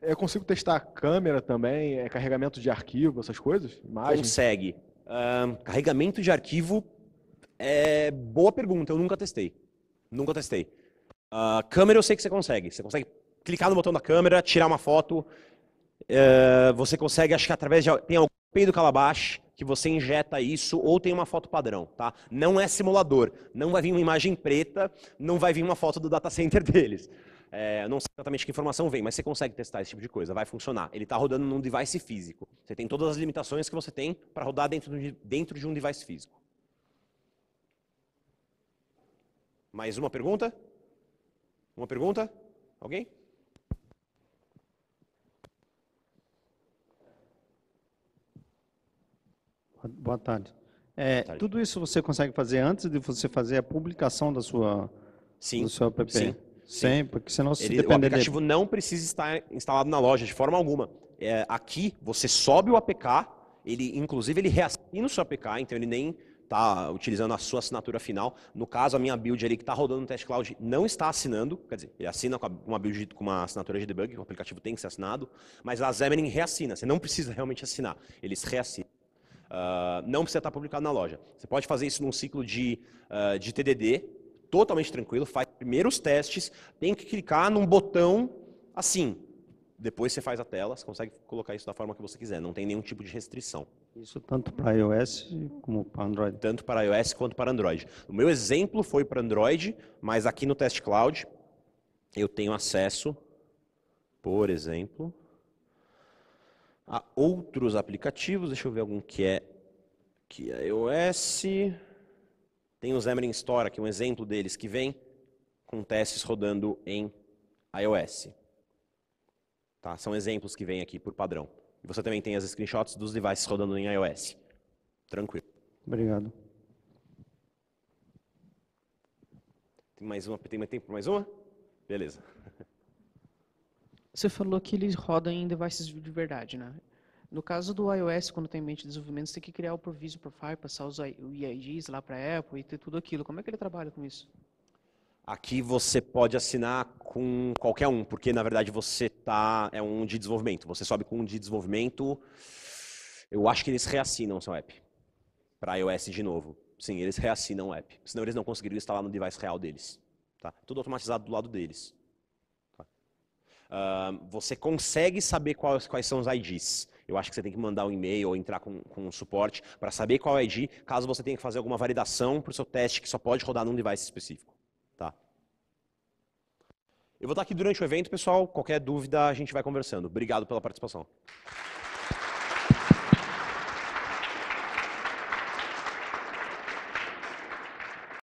eu consigo testar a câmera também, é, carregamento de arquivo, essas coisas? Imagem? Consegue. carregamento de arquivo é boa pergunta, eu nunca testei. Nunca testei. Uh, câmera eu sei que você consegue. Você consegue clicar no botão da câmera, tirar uma foto, eh, você consegue, acho que através de. Tem algum do calabash que você injeta isso ou tem uma foto padrão, tá? Não é simulador. Não vai vir uma imagem preta, não vai vir uma foto do data center deles. É, não sei exatamente que informação vem, mas você consegue testar esse tipo de coisa, vai funcionar. Ele está rodando num device físico. Você tem todas as limitações que você tem para rodar dentro de, dentro de um device físico. Mais uma pergunta? Uma pergunta? Alguém? Boa tarde. É, Boa tarde. Tudo isso você consegue fazer antes de você fazer a publicação da sua, sim, do seu app? Sim. Sim, porque senão se depende depender O aplicativo dele. não precisa estar instalado na loja de forma alguma. É, aqui você sobe o APK, ele inclusive ele reassina o seu APK, então ele nem está utilizando a sua assinatura final. No caso, a minha build ali que está rodando no teste cloud não está assinando, quer dizer, ele assina com uma build com uma assinatura de debug, o aplicativo tem que ser assinado, mas a Xamarin reassina, você não precisa realmente assinar, eles reassinam. Uh, não precisa estar publicado na loja. Você pode fazer isso num ciclo de, uh, de TDD, totalmente tranquilo, faz primeiros testes, tem que clicar num botão assim. Depois você faz a tela, você consegue colocar isso da forma que você quiser, não tem nenhum tipo de restrição. Isso tanto para iOS como para Android? Tanto para iOS quanto para Android. O meu exemplo foi para Android, mas aqui no Test Cloud eu tenho acesso, por exemplo, Há outros aplicativos, deixa eu ver algum que é que é iOS. Tem o Xamarin Store, que é um exemplo deles, que vem com testes rodando em iOS. Tá? São exemplos que vêm aqui por padrão. E você também tem as screenshots dos devices rodando em iOS. Tranquilo. Obrigado. Tem mais uma? Tem tempo para mais uma? Beleza. Você falou que ele roda em devices de verdade, né? No caso do iOS, quando tem ambiente mente de desenvolvimento, você tem que criar o Proviso Profile, passar os EIDs lá para a Apple e ter tudo aquilo. Como é que ele trabalha com isso? Aqui você pode assinar com qualquer um, porque na verdade você tá é um de desenvolvimento. Você sobe com um de desenvolvimento. Eu acho que eles reassinam o seu app para iOS de novo. Sim, eles reassinam o app. Senão eles não conseguiriam instalar no device real deles. Tá? Tudo automatizado do lado deles uh, você consegue saber quais, quais são os IDs. Eu acho que você tem que mandar um e-mail ou entrar com, com um suporte para saber qual é o ID, caso você tenha que fazer alguma validação para o seu teste que só pode rodar num device específico. Tá? Eu vou estar aqui durante o evento, pessoal. Qualquer dúvida, a gente vai conversando. Obrigado pela participação.